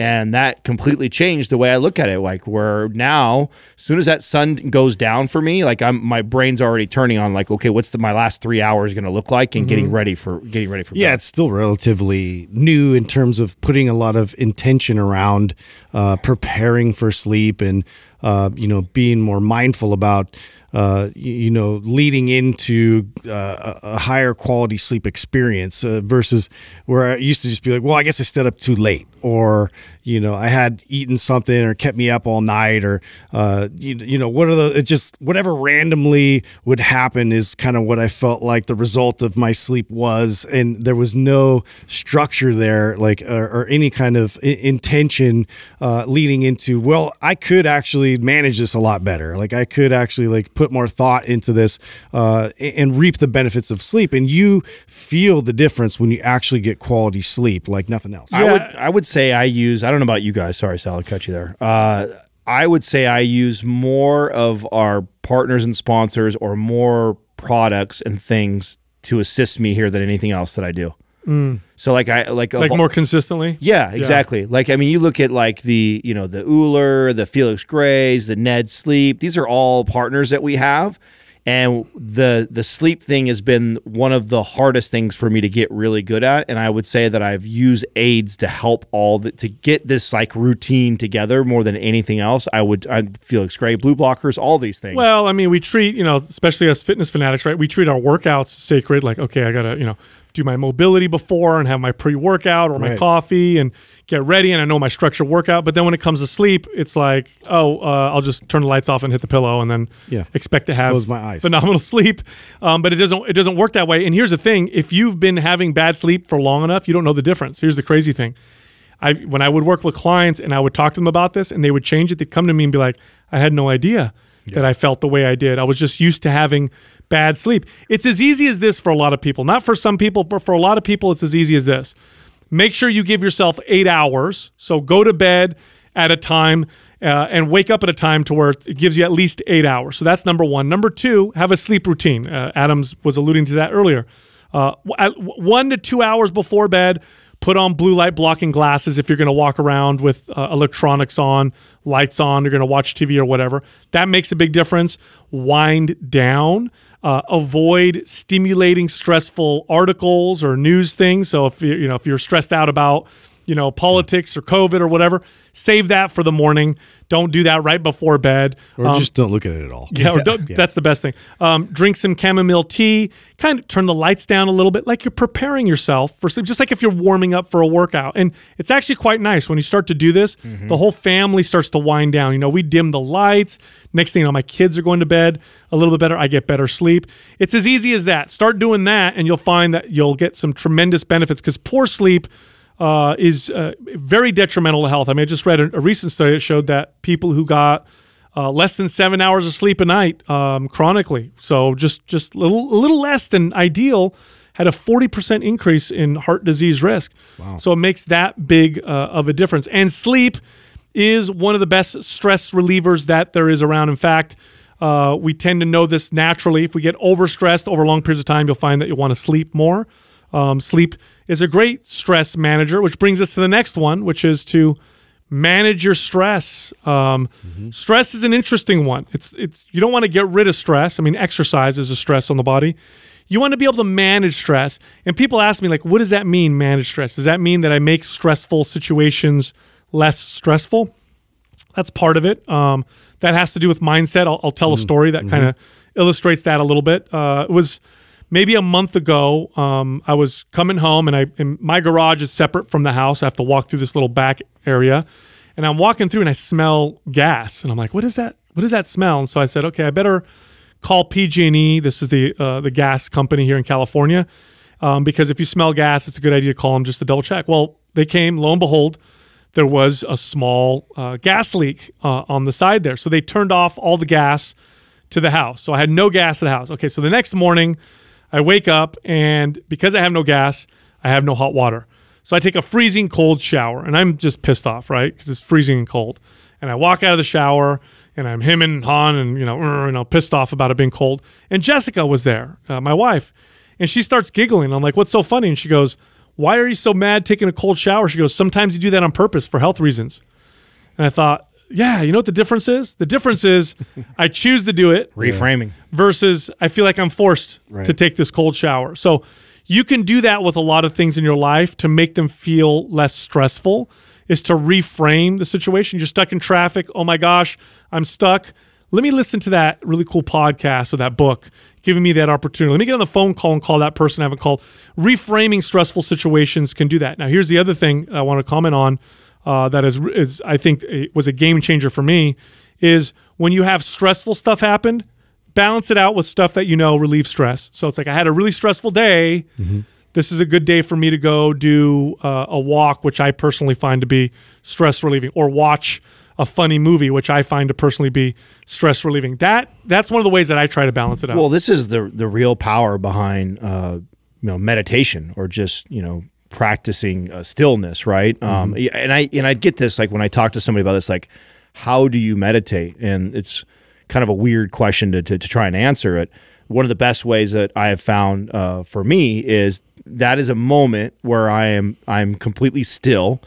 and that completely changed the way I look at it. Like where now, as soon as that sun goes down for me, like I'm my brain's already turning on like, okay, what's the, my last three hours gonna look like and mm -hmm. getting mm-hmm. ready for getting ready for bed. Yeah, it's still relatively new in terms of putting a lot of intention around uh, preparing for sleep and uh, you know, being more mindful about, uh, you know, leading into uh, a higher quality sleep experience uh, versus where I used to just be like, well, I guess I stayed up too late, or you know, I had eaten something or kept me up all night, or uh, you, you know, what are the it just whatever randomly would happen is kind of what I felt like the result of my sleep was, and there was no structure there, like or, or any kind of intention leading into. Well, I could actually actually manage this a lot better. Like I could actually like put more thought into this uh, and reap the benefits of sleep. And you feel the difference when you actually get quality sleep, like nothing else. Yeah. I would I would say I use. I don't know about you guys. Sorry, Sal, I cut you there. Uh, I would say I use more of our partners and sponsors or more products and things to assist me here than anything else that I do. Mm. So like I like like more consistently. Yeah, exactly. Yeah. Like I mean, you look at like the you know the Uller, the Felix Grays, the Ned Sleep. These are all partners that we have, and the the sleep thing has been one of the hardest things for me to get really good at. And I would say that I've used aids to help all the, to get this like routine together more than anything else. I would I, Felix Gray, blue blockers, all these things. Well, I mean, we treat you know especially as fitness fanatics, right? We treat our workouts sacred. Like okay, I gotta you know do my mobility before and have my pre workout or my coffee and get ready. And I know my structured workout. But then when it comes to sleep, it's like, oh, uh, I'll just turn the lights off and hit the pillow and then yeah. expect to have Close my eyes. phenomenal sleep. Um, but it doesn't it doesn't work that way. And here's the thing: if you've been having bad sleep for long enough, you don't know the difference. Here's the crazy thing. I, when I would work with clients and I would talk to them about this and they would change it, they'd come to me and be like, I had no idea yeah. that I felt the way I did. I was just used to having bad sleep. It's as easy as this for a lot of people. Not for some people, but for a lot of people, it's as easy as this. Make sure you give yourself eight hours. So go to bed at a time uh, and wake up at a time to where it gives you at least eight hours. So that's number one. Number two, have a sleep routine. Uh, Adams was alluding to that earlier. Uh, one to two hours before bed, put on blue light blocking glasses if you're going to walk around with uh, electronics on, lights on, you're going to watch TV or whatever. That makes a big difference. Wind down uh, avoid stimulating stressful articles or news things. So if you you know if you're stressed out about you know, politics or COVID or whatever. Save that for the morning. Don't do that right before bed. Or um, just don't look at it at all. Yeah, yeah. that's the best thing. Um, drink some chamomile tea. Kind of turn the lights down a little bit, like you're preparing yourself for sleep, just like if you're warming up for a workout. And it's actually quite nice when you start to do this. Mm -hmm. The whole family starts to wind down. You know, we dim the lights. Next thing you know, my kids are going to bed a little bit better. I get better sleep. It's as easy as that. Start doing that, and you'll find that you'll get some tremendous benefits because poor sleep uh, is uh, very detrimental to health. I mean, I just read a, a recent study that showed that people who got uh, less than seven hours of sleep a night um, chronically, so just just a little, a little less than ideal, had a 40% increase in heart disease risk. Wow. So it makes that big uh, of a difference. And sleep is one of the best stress relievers that there is around. In fact, uh, we tend to know this naturally. If we get overstressed over long periods of time, you'll find that you want to sleep more. Um, sleep is a great stress manager, which brings us to the next one, which is to manage your stress. Um, mm -hmm. Stress is an interesting one. It's it's you don't want to get rid of stress. I mean, exercise is a stress on the body. You want to be able to manage stress. And people ask me like, what does that mean? Manage stress? Does that mean that I make stressful situations less stressful? That's part of it. Um, that has to do with mindset. I'll, I'll tell mm -hmm. a mm-hmm. story that mm-hmm. kind of illustrates that a little bit. Uh, it was maybe a month ago, um, I was coming home and I and my garage is separate from the house. I have to walk through this little back area, and I'm walking through and I smell gas, and I'm like, "What is that? does that smell?" And so I said, "Okay, I better call PG&E. This is the uh, the gas company here in California, um, because if you smell gas, it's a good idea to call them just to double check." Well, they came. Lo and behold. There was a small uh, gas leak uh, on the side there. So they turned off all the gas to the house. So I had no gas at the house. Okay, so the next morning, I wake up and because I have no gas, I have no hot water. So I take a freezing cold shower and I'm just pissed off, right? Because it's freezing and cold. And I walk out of the shower and I'm him and Han and, you know, uh, you know, pissed off about it being cold. And Jessica was there, uh, my wife, and she starts giggling. I'm like, what's so funny? And she goes, why are you so mad taking a cold shower? She goes, sometimes you do that on purpose for health reasons. And I thought, yeah, you know what the difference is? The difference is I choose to do it. Reframing. Versus I feel like I'm forced right. to take this cold shower. So you can do that with a lot of things in your life to make them feel less stressful is to reframe the situation. You're stuck in traffic. Oh my gosh, I'm stuck. Let me listen to that really cool podcast or that book giving me that opportunity. Let me get on the phone call and call that person I haven't called. Reframing stressful situations can do that. Now, here's the other thing I want to comment on uh, that is, is I think was a game changer for me is when you have stressful stuff happen, balance it out with stuff that you know relieves stress. So it's like I had a really stressful day. Mm -hmm. This is a good day for me to go do uh, a walk, which I personally find to be stress relieving, or watch a funny movie, which I find to personally be stress relieving. That that's one of the ways that I try to balance it out. Well, this is the the real power behind uh, you know meditation or just you know practicing uh, stillness, right? Mm -hmm. Um, and I and I get this like when I talk to somebody about this, like how do you meditate? And it's kind of a weird question to to, to try and answer it. One of the best ways that I have found uh, for me is that is a moment where I am I'm completely still,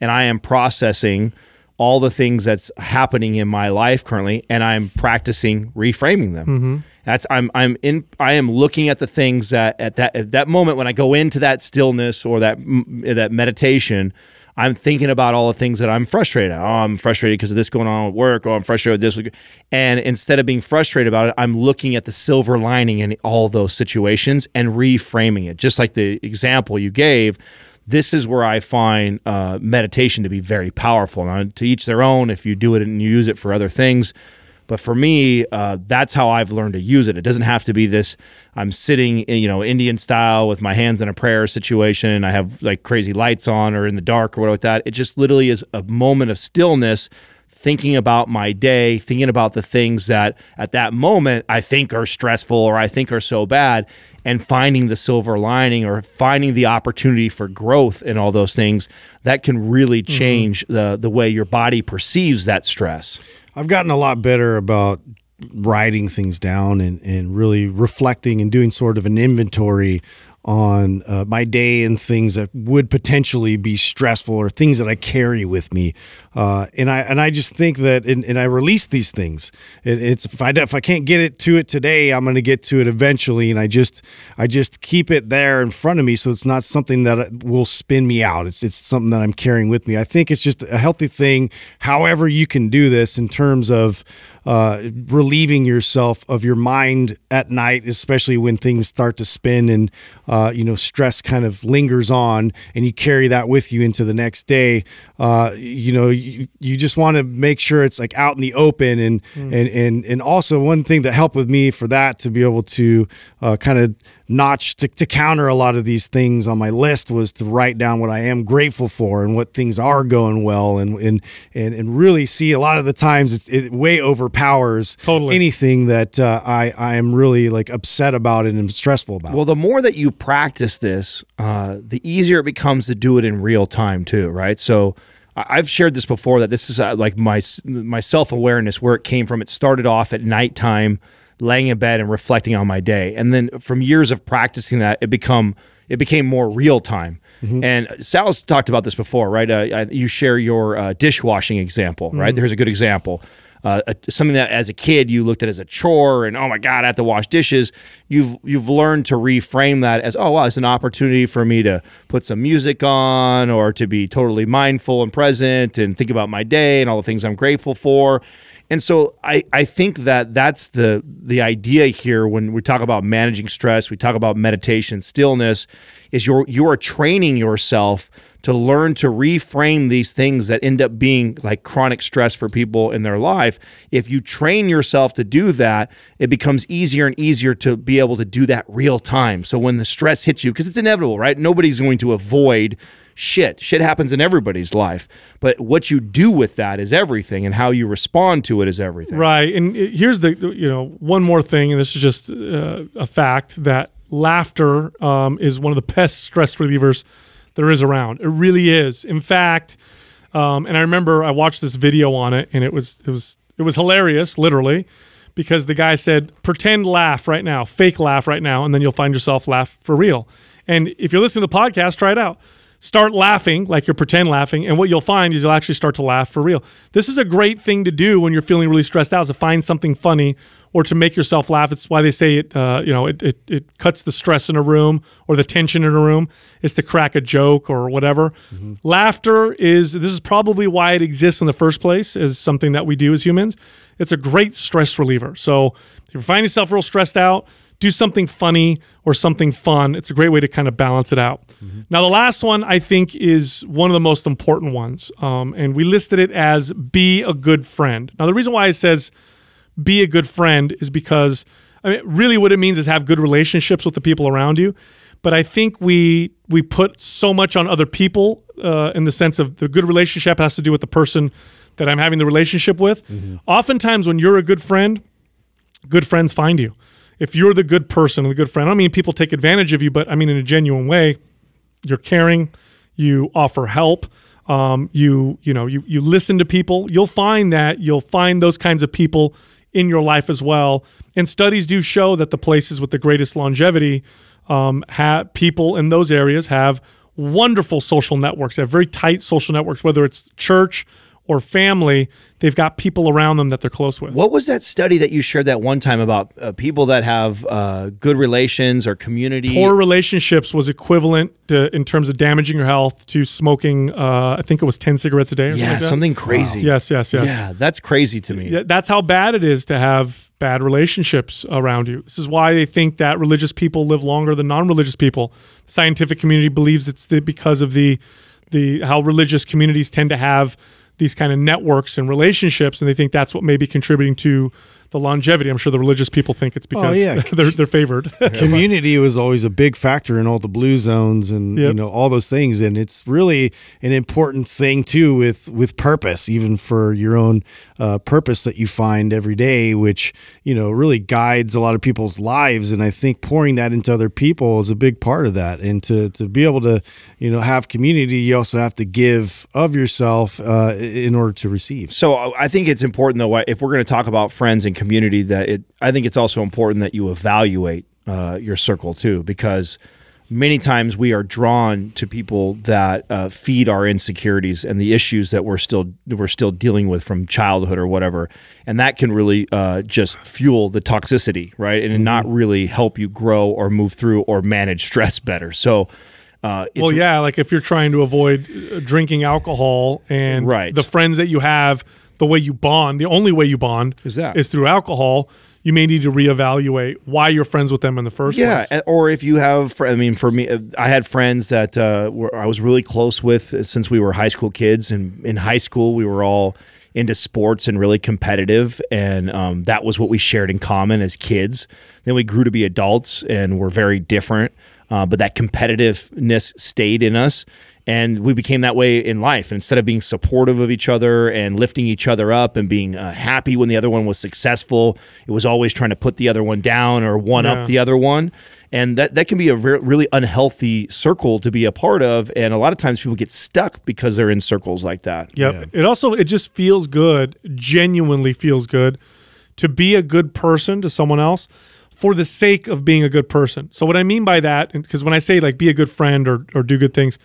and I am processing all the things that's happening in my life currently, and I'm practicing reframing them. Mm -hmm that's I'm I'm in I am looking at the things that at that at that moment when I go into that stillness or that that meditation. I'm thinking about all the things that I'm frustrated. At. Oh, I'm frustrated because of this going on at work. Oh, I'm frustrated with this. And instead of being frustrated about it, I'm looking at the silver lining in all those situations and reframing it. Just like the example you gave, this is where I find uh, meditation to be very powerful. Now, to each their own. If you do it and you use it for other things, but for me, uh, that's how I've learned to use it. It doesn't have to be this I'm sitting, in, you know, Indian style with my hands in a prayer situation. I have like crazy lights on or in the dark or whatever like that. It just literally is a moment of stillness thinking about my day, thinking about the things that at that moment I think are stressful or I think are so bad, and finding the silver lining or finding the opportunity for growth in all those things that can really mm-hmm. change mm -hmm. the the way your body perceives that stress. I've gotten a lot better about writing things down and, and really reflecting and doing sort of an inventory on uh, my day and things that would potentially be stressful or things that I carry with me uh, and I and I just think that and, and I release these things. It, it's if I if I can't get it to it today, I'm going to get to it eventually. And I just I just keep it there in front of me, so it's not something that uh, will spin me out. It's it's something that I'm carrying with me. I think it's just a healthy thing. However, you can do this in terms of uh, relieving yourself of your mind at night, especially when things start to spin and uh, you know stress kind of lingers on, and you carry that with you into the next day. Uh, you know you, you just want to make sure it's like out in the open and mm. and and and also one thing that helped with me for that to be able to uh, kind of notch to, to counter a lot of these things on my list was to write down what I am grateful for and what things are going well and and and, and really see a lot of the times it way overpowers totally. anything that uh, I I am really like upset about and stressful about. Well, the more that you practice this, uh, the easier it becomes to do it in real time too, right? So I've shared this before that this is uh, like my my self awareness where it came from. It started off at nighttime, laying in bed and reflecting on my day, and then from years of practicing that, it become it became more real time. Mm -hmm. And Sal's talked about this before, right? Uh, you share your uh, dishwashing example, right? Mm -hmm. There's a good example. Uh, a, something that as a kid you looked at as a chore and oh my god, I have to wash dishes. You've you've learned to reframe that as oh wow, it's an opportunity for me to put some music on or to be totally mindful and present and think about my day and all the things I'm grateful for. And so I, I think that that's the the idea here when we talk about managing stress, we talk about meditation, stillness, is you're you are training yourself to learn to reframe these things that end up being like chronic stress for people in their life. If you train yourself to do that, it becomes easier and easier to be able to do that real time. So when the stress hits you, because it's inevitable, right? Nobody's going to avoid shit. Shit happens in everybody's life. But what you do with that is everything, and how you respond to it is everything. Right. And here's the, you know, one more thing, and this is just uh, a fact that laughter um, is one of the best stress relievers there is around. It really is. In fact, um, and I remember I watched this video on it, and it was it was it was hilarious, literally, because the guy said, "Pretend laugh right now, fake laugh right now, and then you'll find yourself laugh for real." And if you're listening to the podcast, try it out start laughing, like you're pretend laughing, and what you'll find is you'll actually start to laugh for real. This is a great thing to do when you're feeling really stressed out, is to find something funny or to make yourself laugh. It's why they say it, uh, you know, it, it, it, cuts the stress in a room or the tension in a room is to crack a joke or whatever. Mm -hmm. Laughter is, this is probably why it exists in the first place is something that we do as humans. It's a great stress reliever. So if you find yourself real stressed out, do something funny or something fun. It's a great way to kind of balance it out. Mm -hmm. Now, the last one I think is one of the most important ones. Um, and we listed it as be a good friend. Now, the reason why it says be a good friend is because I mean, really what it means is have good relationships with the people around you. But I think we we put so much on other people uh, in the sense of the good relationship has to do with the person that I'm having the relationship with. Mm -hmm. Oftentimes, when you're a good friend, good friends find you if you're the good person, the good friend, I don't mean people take advantage of you, but I mean in a genuine way, you're caring, you offer help, um, you you know you you listen to people. You'll find that you'll find those kinds of people in your life as well. And studies do show that the places with the greatest longevity, um, people in those areas have wonderful social networks. They have very tight social networks, whether it's church, or family, they've got people around them that they're close with. What was that study that you shared that one time about uh, people that have uh, good relations or community? Poor relationships was equivalent to, in terms of damaging your health to smoking, uh, I think it was 10 cigarettes a day. yeah, something, like something crazy. Wow. Yes, yes, yes. Yeah, that's crazy to me. That's how bad it is to have bad relationships around you. This is why they think that religious people live longer than non-religious people. The scientific community believes it's the, because of the, the how religious communities tend to have – these kind of networks and relationships, and they think that's what may be contributing to the longevity. I'm sure the religious people think it's oh, because oh, yeah. they're, they're favored. Community was always a big factor in all the blue zones and yep. you know all those things, and it's really an important thing too with with purpose, even for your own uh, purpose that you find every day, which you know really guides a lot of people's lives. And I think pouring that into other people is a big part of that. And to to be able to you know have community, you also have to give of yourself uh, in order to receive. So I think it's important though if we're going to talk about friends and community community that it I think it's also important that you evaluate uh, your circle too because many times we are drawn to people that uh, feed our insecurities and the issues that we're still we're still dealing with from childhood or whatever, and that can really uh, just fuel the toxicity, right? And mm -hmm. not mm-hmm. really help you grow or move through or manage stress better. So. Uh, well, yeah, like if you're trying to avoid uh, drinking alcohol and right. the friends that you have the way you bond, the only way you bond is that is through alcohol. You may need to reevaluate why you're friends with them in the first yeah, place. Yeah, or if you have, I mean, for me, I had friends that uh, were, I was really close with since we were high school kids, and in high school we were all into sports and really competitive, and um, that was what we shared in common as kids. Then we grew to be adults and were very different uh, but that competitiveness stayed in us. And we became that way in life. And instead of being supportive of each other and lifting each other up and being uh, happy when the other one was successful, it was always trying to put the other one down or one yeah. up the other one. And that, that can be a re really unhealthy circle to be a part of. And a lot of times people get stuck because they're in circles like that. Yep. Yeah. It also, it just feels good, genuinely feels good to be a good person to someone else for the sake of being a good person. So what I mean by that, because when I say like be a good friend or, or do good things,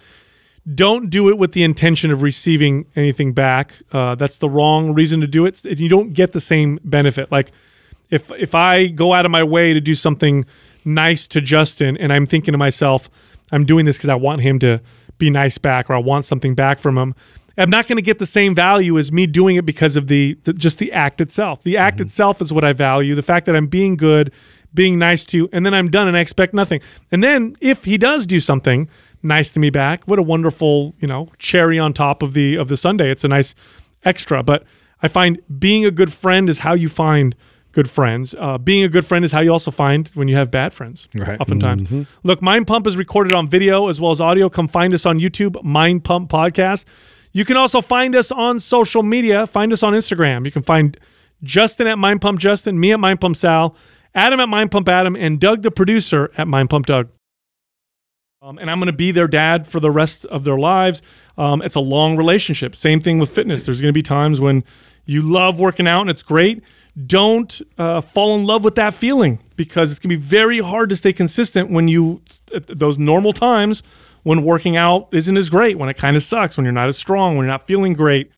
don't do it with the intention of receiving anything back. Uh, that's the wrong reason to do it. You don't get the same benefit. Like if if I go out of my way to do something nice to Justin, and I'm thinking to myself, I'm doing this because I want him to be nice back, or I want something back from him. I'm not going to get the same value as me doing it because of the, the just the act itself. The act mm -hmm. itself is what I value. The fact that I'm being good being nice to you, and then I'm done and I expect nothing. And then if he does do something nice to me back, what a wonderful, you know, cherry on top of the of the Sunday. It's a nice extra. But I find being a good friend is how you find good friends. Uh, being a good friend is how you also find when you have bad friends. Right. Oftentimes. Mm -hmm. Look, Mind Pump is recorded on video as well as audio. Come find us on YouTube, Mind Pump Podcast. You can also find us on social media. Find us on Instagram. You can find Justin at Mind Pump Justin, me at Mind Pump Sal, Adam at Mind Pump Adam, and Doug, the producer at Mind Pump Doug. Um, and I'm going to be their dad for the rest of their lives. Um, it's a long relationship. Same thing with fitness. There's going to be times when you love working out and it's great. Don't uh, fall in love with that feeling because it's going to be very hard to stay consistent when you, those normal times when working out isn't as great, when it kind of sucks, when you're not as strong, when you're not feeling great.